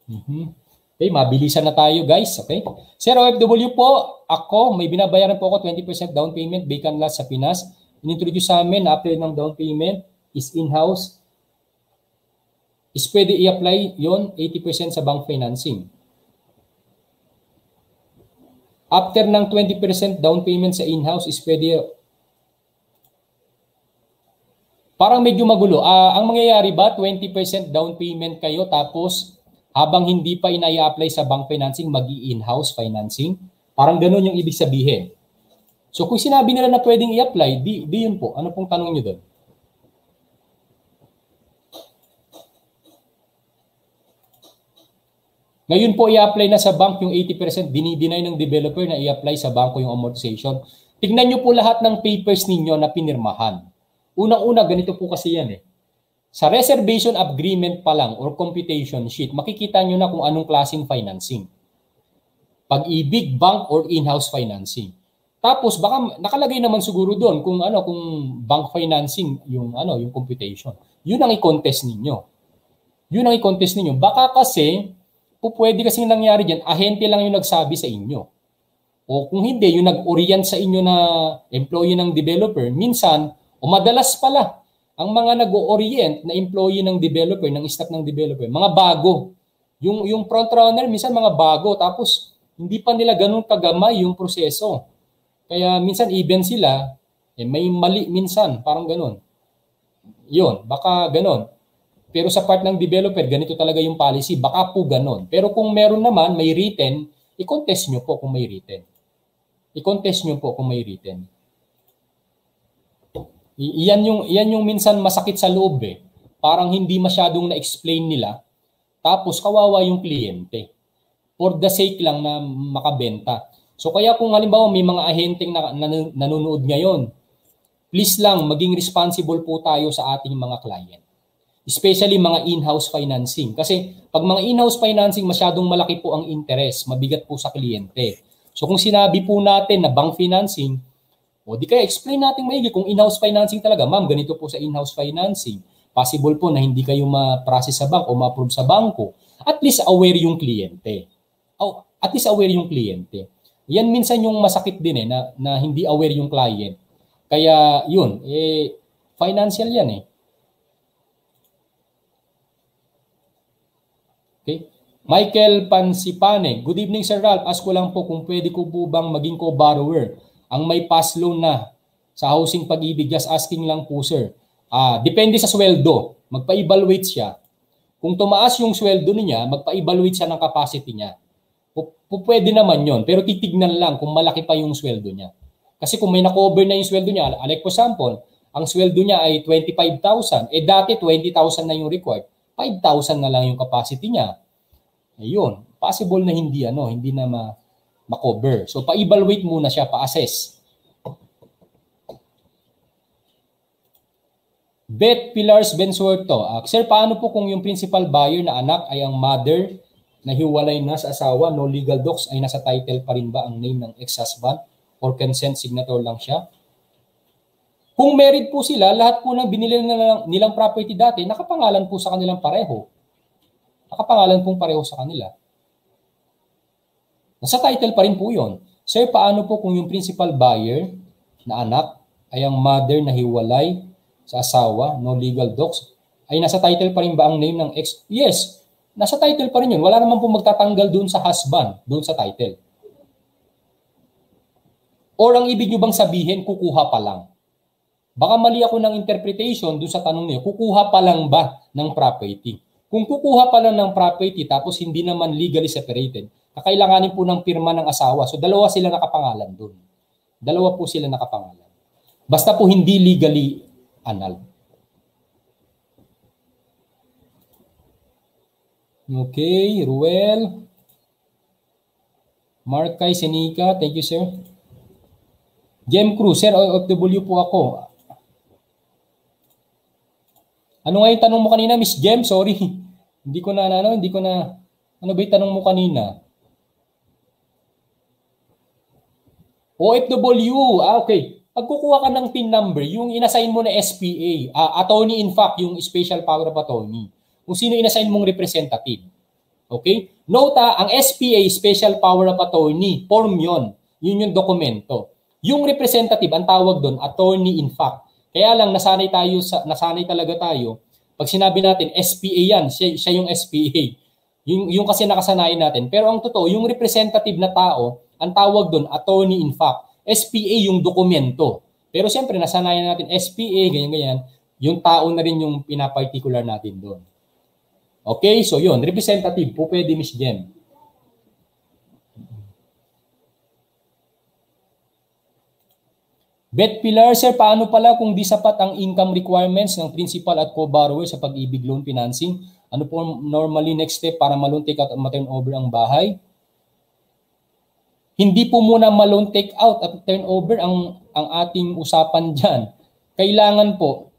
Mm-hmm. Okay, mabilisan na tayo guys. Okay? Sir OFW po, ako, may binabayaran po ako 20% down payment bacon last sa Pinas. Inintroduce sa amin na apply ng down payment is in-house. Is pwede i-apply yon 80% sa bank financing. After ng 20% down payment sa in-house is pwede parang medyo magulo. Uh, ang mangyayari ba, 20% down payment kayo tapos habang hindi pa inai-apply sa bank financing, mag in-house financing? Parang ganun yung ibig sabihin. So kung sinabi nila na pwedeng i-apply, di, di yun po. Ano pong tanong nyo doon? Ngayon po i-apply na sa bank yung 80%, dinideny ng developer na i-apply sa banko yung amortization. Tignan nyo po lahat ng papers ninyo na pinirmahan. Unang-una, ganito po kasi yan eh. Sa reservation agreement pa lang or computation sheet, makikita nyo na kung anong klaseng financing. Pag-ibig, bank or in-house financing. Tapos baka nakalagay naman siguro doon kung ano kung bank financing yung ano yung computation. Yun ang i-contest ninyo. Yun ang i-contest ninyo. Baka kasi pupwede kasi nangyari diyan, ahente lang yung nagsabi sa inyo. O kung hindi, yung nag-orient sa inyo na employee ng developer, minsan o madalas pala, ang mga nag-orient na employee ng developer, ng staff ng developer, mga bago. Yung, yung front runner, minsan mga bago, tapos hindi pa nila ganun kagamay yung proseso. Kaya minsan even sila, eh, may mali minsan, parang ganun. Yun, baka ganun. Pero sa part ng developer, ganito talaga yung policy. Baka po ganun. Pero kung meron naman, may written, i-contest nyo po kung may written. I-contest nyo po kung may written. Iyan yung iyan yung minsan masakit sa loob eh. Parang hindi masyadong na-explain nila. Tapos kawawa yung kliyente. For the sake lang na makabenta. So kaya kung halimbawa may mga ahenteng na, na, nanonood ngayon, please lang maging responsible po tayo sa ating mga client. Especially mga in-house financing. Kasi pag mga in-house financing, masyadong malaki po ang interest, mabigat po sa kliyente. So kung sinabi po natin na bank financing, o di kaya explain natin maigi kung in-house financing talaga, ma'am, ganito po sa in-house financing. Possible po na hindi kayo ma-process sa bank o ma-approve sa banko. At least aware yung kliyente. O, at least aware yung kliyente. Yan minsan yung masakit din eh, na, na hindi aware yung client. Kaya yun, eh, financial yan eh. Okay? Michael Pansipane, Good evening Sir Ralph. Ask ko lang po kung pwede ko po bang maging co-borrower ang may pass loan na sa housing pag-ibig, just asking lang po sir. Ah, depende sa sweldo, magpa-evaluate siya. Kung tumaas yung sweldo niya, magpa-evaluate siya ng capacity niya. P- pwede naman yon pero titignan lang kung malaki pa yung sweldo niya. Kasi kung may na-cover na yung sweldo niya, like for example, ang sweldo niya ay 25,000, eh dati 20,000 na yung required, 5,000 na lang yung capacity niya. Ayun, possible na hindi ano, hindi na ma makover. So pa-evaluate muna siya, pa-assess. Beth Pilars Bensuerto, uh, Sir, paano po kung yung principal buyer na anak ay ang mother na hiwalay na sa asawa, no legal docs, ay nasa title pa rin ba ang name ng ex-husband or consent signator lang siya? Kung married po sila, lahat po ng binili nilang, nilang property dati, nakapangalan po sa kanilang pareho. Nakapangalan pong pareho sa kanila. Nasa title pa rin po yun. Sir, paano po kung yung principal buyer na anak ay ang mother na hiwalay sa asawa, no legal docs, ay nasa title pa rin ba ang name ng ex? Yes, nasa title pa rin yun. Wala naman po magtatanggal doon sa husband, doon sa title. Or ang ibig nyo bang sabihin, kukuha pa lang? Baka mali ako ng interpretation doon sa tanong niyo, kukuha pa lang ba ng property? Kung kukuha pa lang ng property tapos hindi naman legally separated, kakailanganin po ng pirma ng asawa. So dalawa sila nakapangalan doon. Dalawa po sila nakapangalan. Basta po hindi legally anal. Okay, Ruel. Markay Senica, thank you sir. Gem Cruz, sir, OFW po ako. Ano nga yung tanong mo kanina, Miss Gem? Sorry. hindi ko na, ano, ano, hindi ko na, ano ba yung tanong mo kanina? OFW, ah okay. Pag kukuha ka ng PIN number, yung inassign mo na SPA, uh, ah, attorney in fact, yung special power of attorney, kung sino inassign mong representative. Okay? Nota, ang SPA, special power of attorney, form yon. Yun yung dokumento. Yung representative, ang tawag doon, attorney in fact. Kaya lang, nasanay tayo, sa, nasanay talaga tayo. Pag sinabi natin, SPA yan, siya, siya yung SPA. Yung, yung kasi nakasanayan natin. Pero ang totoo, yung representative na tao, ang tawag doon, attorney in fact. SPA yung dokumento. Pero siyempre, nasanayan natin SPA, ganyan-ganyan. Yung tao na rin yung pinaparticular natin doon. Okay, so yun. Representative po pwede, Ms. Jem. Bet Pilar, sir, paano pala kung di sapat ang income requirements ng principal at co-borrower sa pag-ibig loan financing? Ano po normally next step para maluntik at ma-turn over ang bahay? Hindi po muna malone take out at turnover ang ang ating usapan diyan. Kailangan po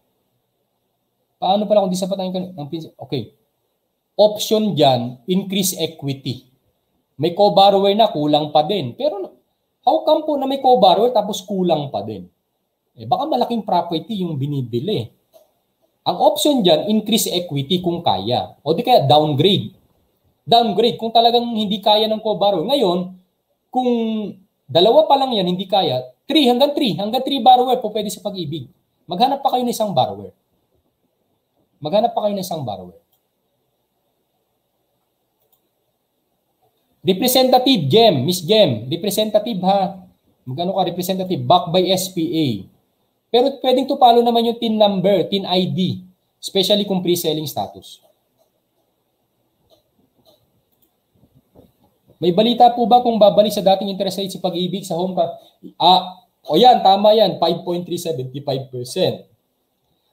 paano pala kung di sa patayin ng okay. Option diyan, increase equity. May co-borrower na kulang pa din. Pero how come po na may co-borrower tapos kulang pa din? Eh baka malaking property yung binibili. Ang option diyan, increase equity kung kaya. O di kaya downgrade. Downgrade kung talagang hindi kaya ng co-borrower. Ngayon, kung dalawa pa lang yan, hindi kaya, 3 hanggang 3, hanggang 3 borrower po pwede sa pag-ibig. Maghanap pa kayo ng isang borrower. Maghanap pa kayo ng isang borrower. Representative, Gem, Miss Gem, representative ha. Magano ka, representative, back by SPA. Pero pwedeng to follow naman yung TIN number, TIN ID, especially kung pre-selling status. May balita po ba kung babalik sa dating interest rate sa pag-ibig sa home ka? Ah, o yan, tama yan, 5.375%.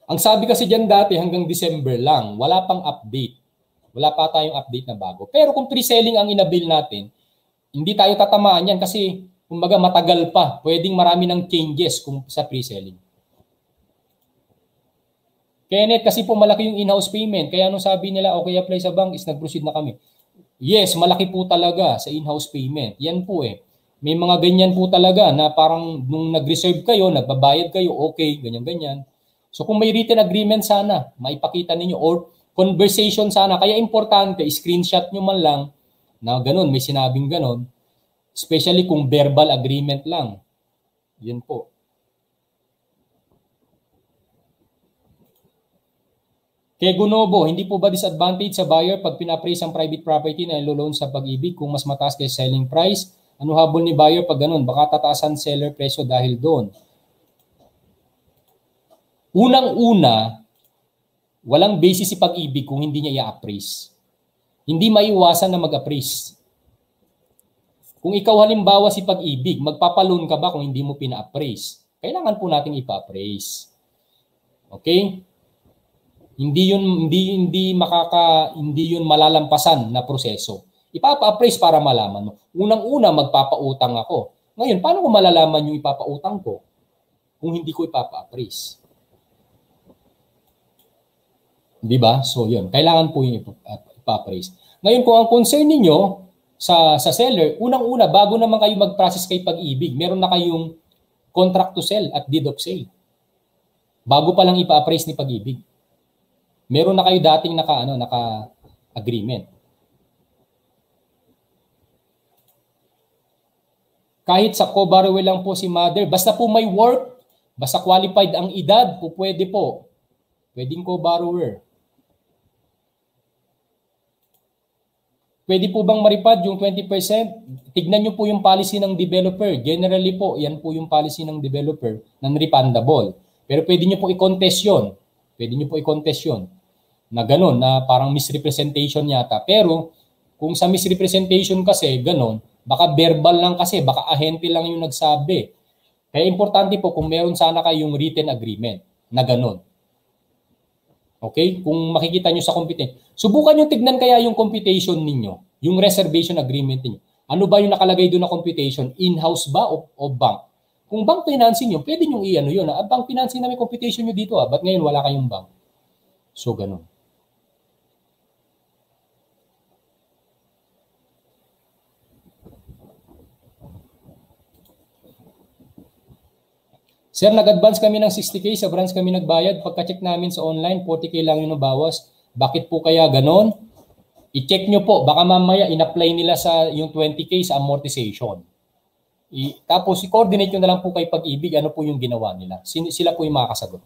Ang sabi kasi dyan dati hanggang December lang, wala pang update. Wala pa tayong update na bago. Pero kung pre-selling ang inabil natin, hindi tayo tatamaan yan kasi kumbaga matagal pa. Pwedeng marami ng changes kung sa pre-selling. Kenneth, kasi po malaki yung in-house payment. Kaya nung sabi nila, okay, apply sa bank is nag-proceed na kami. Yes, malaki po talaga sa in-house payment. Yan po eh. May mga ganyan po talaga na parang nung nag-reserve kayo, nagbabayad kayo, okay, ganyan-ganyan. So kung may written agreement sana, maipakita ninyo or conversation sana. Kaya importante, screenshot nyo man lang na ganun, may sinabing ganun. Especially kung verbal agreement lang. Yan po. Kay Gunobo, hindi po ba disadvantage sa buyer pag pinapraise ang private property na loan sa pag-ibig kung mas mataas kay selling price? Ano habol ni buyer pag ganun? Baka tataasan seller presyo dahil doon. Unang-una, walang basis si pag-ibig kung hindi niya i-appraise. Hindi maiwasan na mag-appraise. Kung ikaw halimbawa si pag-ibig, magpapaloon ka ba kung hindi mo pina-appraise? Kailangan po nating ipa-appraise. Okay? Hindi yun hindi hindi makaka hindi yun malalampasan na proseso. Ipapa-appraise para malaman mo. Unang-una magpapautang ako. Ngayon, paano ko malalaman yung ipapautang ko kung hindi ko ipapa-appraise? 'Di ba? So 'yun, kailangan po yung ipapa-appraise. Ah, Ngayon kung ang concern niyo sa sa seller, unang-una bago naman kayo mag-process kay pag-ibig, meron na kayong contract to sell at deed of sale. Bago pa lang ipa-appraise ni pag-ibig meron na kayo dating naka ano, naka agreement. Kahit sa co-borrower lang po si mother, basta po may work, basta qualified ang edad, po pwede po. Pwedeng co-borrower. Pwede po bang maripad yung 20%? Tignan nyo po yung policy ng developer. Generally po, yan po yung policy ng developer, non-refundable. Pero pwede nyo po i-contest yun. Pwede nyo po i-contest yun na ganun, na parang misrepresentation yata. Pero kung sa misrepresentation kasi, ganun, baka verbal lang kasi, baka ahente lang yung nagsabi. Kaya importante po kung meron sana kayong written agreement na ganun. Okay? Kung makikita nyo sa computation. Subukan nyo tignan kaya yung computation ninyo, yung reservation agreement niyo. Ano ba yung nakalagay doon na computation? In-house ba o, o bank? Kung bank financing nyo, pwede nyo i-ano yun. Ah, bank financing na may computation nyo dito ah. Ba't ngayon wala kayong bank? So, ganun. Sir, nag-advance kami ng 60K, sa branch kami nagbayad. Pagka-check namin sa online, 40K lang yung bawas. Bakit po kaya ganon? I-check nyo po, baka mamaya in-apply nila sa yung 20K sa amortization. I, tapos i-coordinate nyo na lang po kay pag-ibig ano po yung ginawa nila. Sin, sila po yung makakasagot.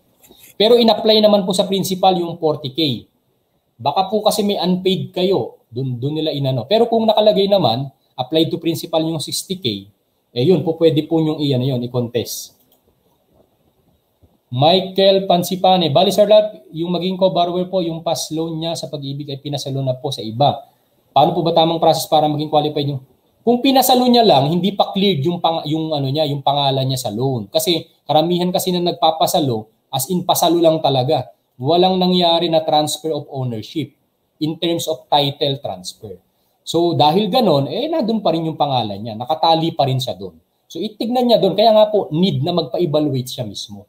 Pero in-apply naman po sa principal yung 40K. Baka po kasi may unpaid kayo, dun, dun nila inano. Pero kung nakalagay naman, apply to principal yung 60K, eh yun po pwede po yung iyan yun, i-contest. Michael Pansipane, Bali Sir Lap, yung maging ko borrower po, yung past loan niya sa pag-ibig ay pinasalo na po sa iba. Paano po ba tamang process para maging qualified yung... Kung pinasalo niya lang, hindi pa cleared yung, pang, yung, ano niya, yung pangalan niya sa loan. Kasi karamihan kasi na nagpapasalo, as in pasalo lang talaga. Walang nangyari na transfer of ownership in terms of title transfer. So dahil ganon, eh na doon pa rin yung pangalan niya. Nakatali pa rin siya doon. So itignan niya doon. Kaya nga po, need na magpa-evaluate siya mismo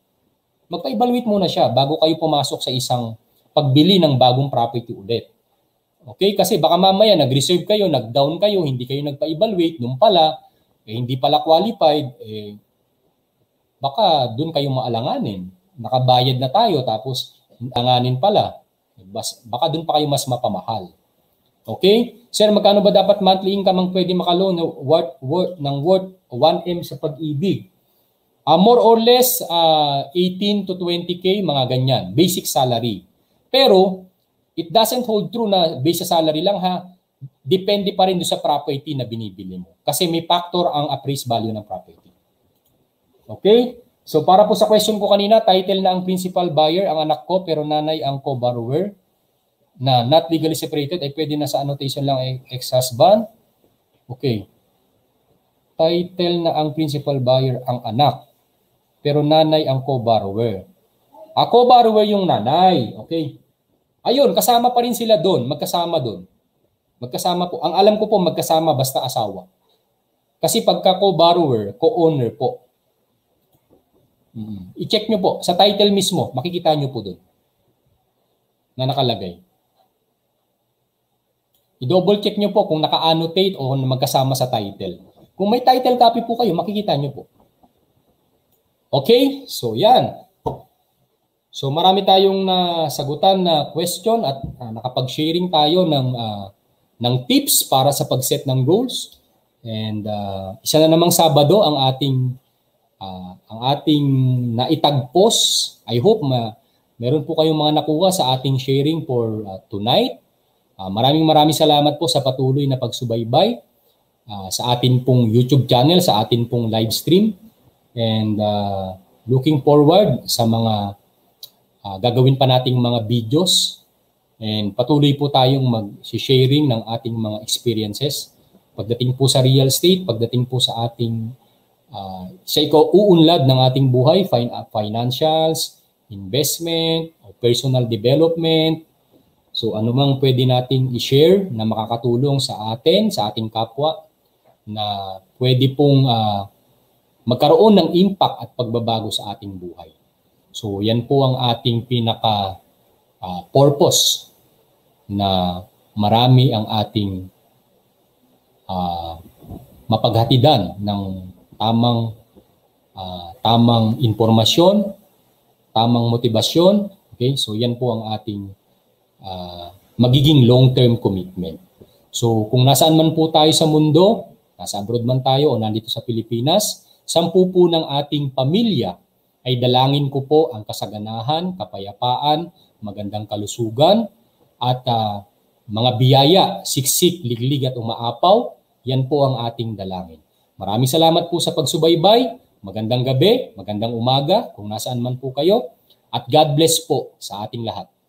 magpa-evaluate muna siya bago kayo pumasok sa isang pagbili ng bagong property ulit. Okay? Kasi baka mamaya nag-reserve kayo, nag-down kayo, hindi kayo nagpa-evaluate, nung pala, eh, hindi pala qualified, eh, baka doon kayo maalanganin. Nakabayad na tayo, tapos anganin pala. Bas, baka doon pa kayo mas mapamahal. Okay? Sir, magkano ba dapat monthly income ang pwede makaloan worth, worth, ng worth 1M sa pag-ibig? Uh, more or less, uh, ah, 18 to 20K, mga ganyan, basic salary. Pero, it doesn't hold true na basic salary lang ha. Depende pa rin do sa property na binibili mo. Kasi may factor ang appraised value ng property. Okay? So para po sa question ko kanina, title na ang principal buyer, ang anak ko, pero nanay ang co-borrower na not legally separated, ay pwede na sa annotation lang ay ex-husband. Okay. Title na ang principal buyer, ang anak pero nanay ang co-borrower. Ako ah, borrower yung nanay, okay? Ayun, kasama pa rin sila doon, magkasama doon. Magkasama po. Ang alam ko po, magkasama basta asawa. Kasi pagka co-borrower, co-owner po. Mm-hmm. I-check nyo po, sa title mismo, makikita nyo po doon na nakalagay. I-double check nyo po kung naka-annotate o magkasama sa title. Kung may title copy po kayo, makikita nyo po. Okay? So yan. So marami tayong nasagutan na question at uh, nakapag-sharing tayo ng uh, ng tips para sa pag-set ng goals. And uh, isa na namang Sabado ang ating uh, ang ating naitagpos. I hope ma meron po kayong mga nakuha sa ating sharing for uh, tonight. Uh, maraming maraming salamat po sa patuloy na pagsubaybay uh, sa atin pong YouTube channel, sa atin pong live stream and uh, looking forward sa mga uh, gagawin pa nating mga videos and patuloy po tayong mag-sharing ng ating mga experiences pagdating po sa real estate, pagdating po sa ating uh, sa ikaw uunlad ng ating buhay, fin- uh, financials, investment, or personal development. So ano mang pwede nating i-share na makakatulong sa atin, sa ating kapwa na pwede pong uh, magkaroon ng impact at pagbabago sa ating buhay. So yan po ang ating pinaka uh, purpose na marami ang ating uh, mapaghatidan ng tamang uh, tamang impormasyon, tamang motibasyon. Okay? So yan po ang ating uh, magiging long-term commitment. So kung nasaan man po tayo sa mundo, nasa abroad man tayo o nandito sa Pilipinas, Sampu po ng ating pamilya ay dalangin ko po ang kasaganahan, kapayapaan, magandang kalusugan at uh, mga biyaya, siksik, liglig at umaapaw. Yan po ang ating dalangin. Maraming salamat po sa pagsubaybay. Magandang gabi, magandang umaga kung nasaan man po kayo. At God bless po sa ating lahat.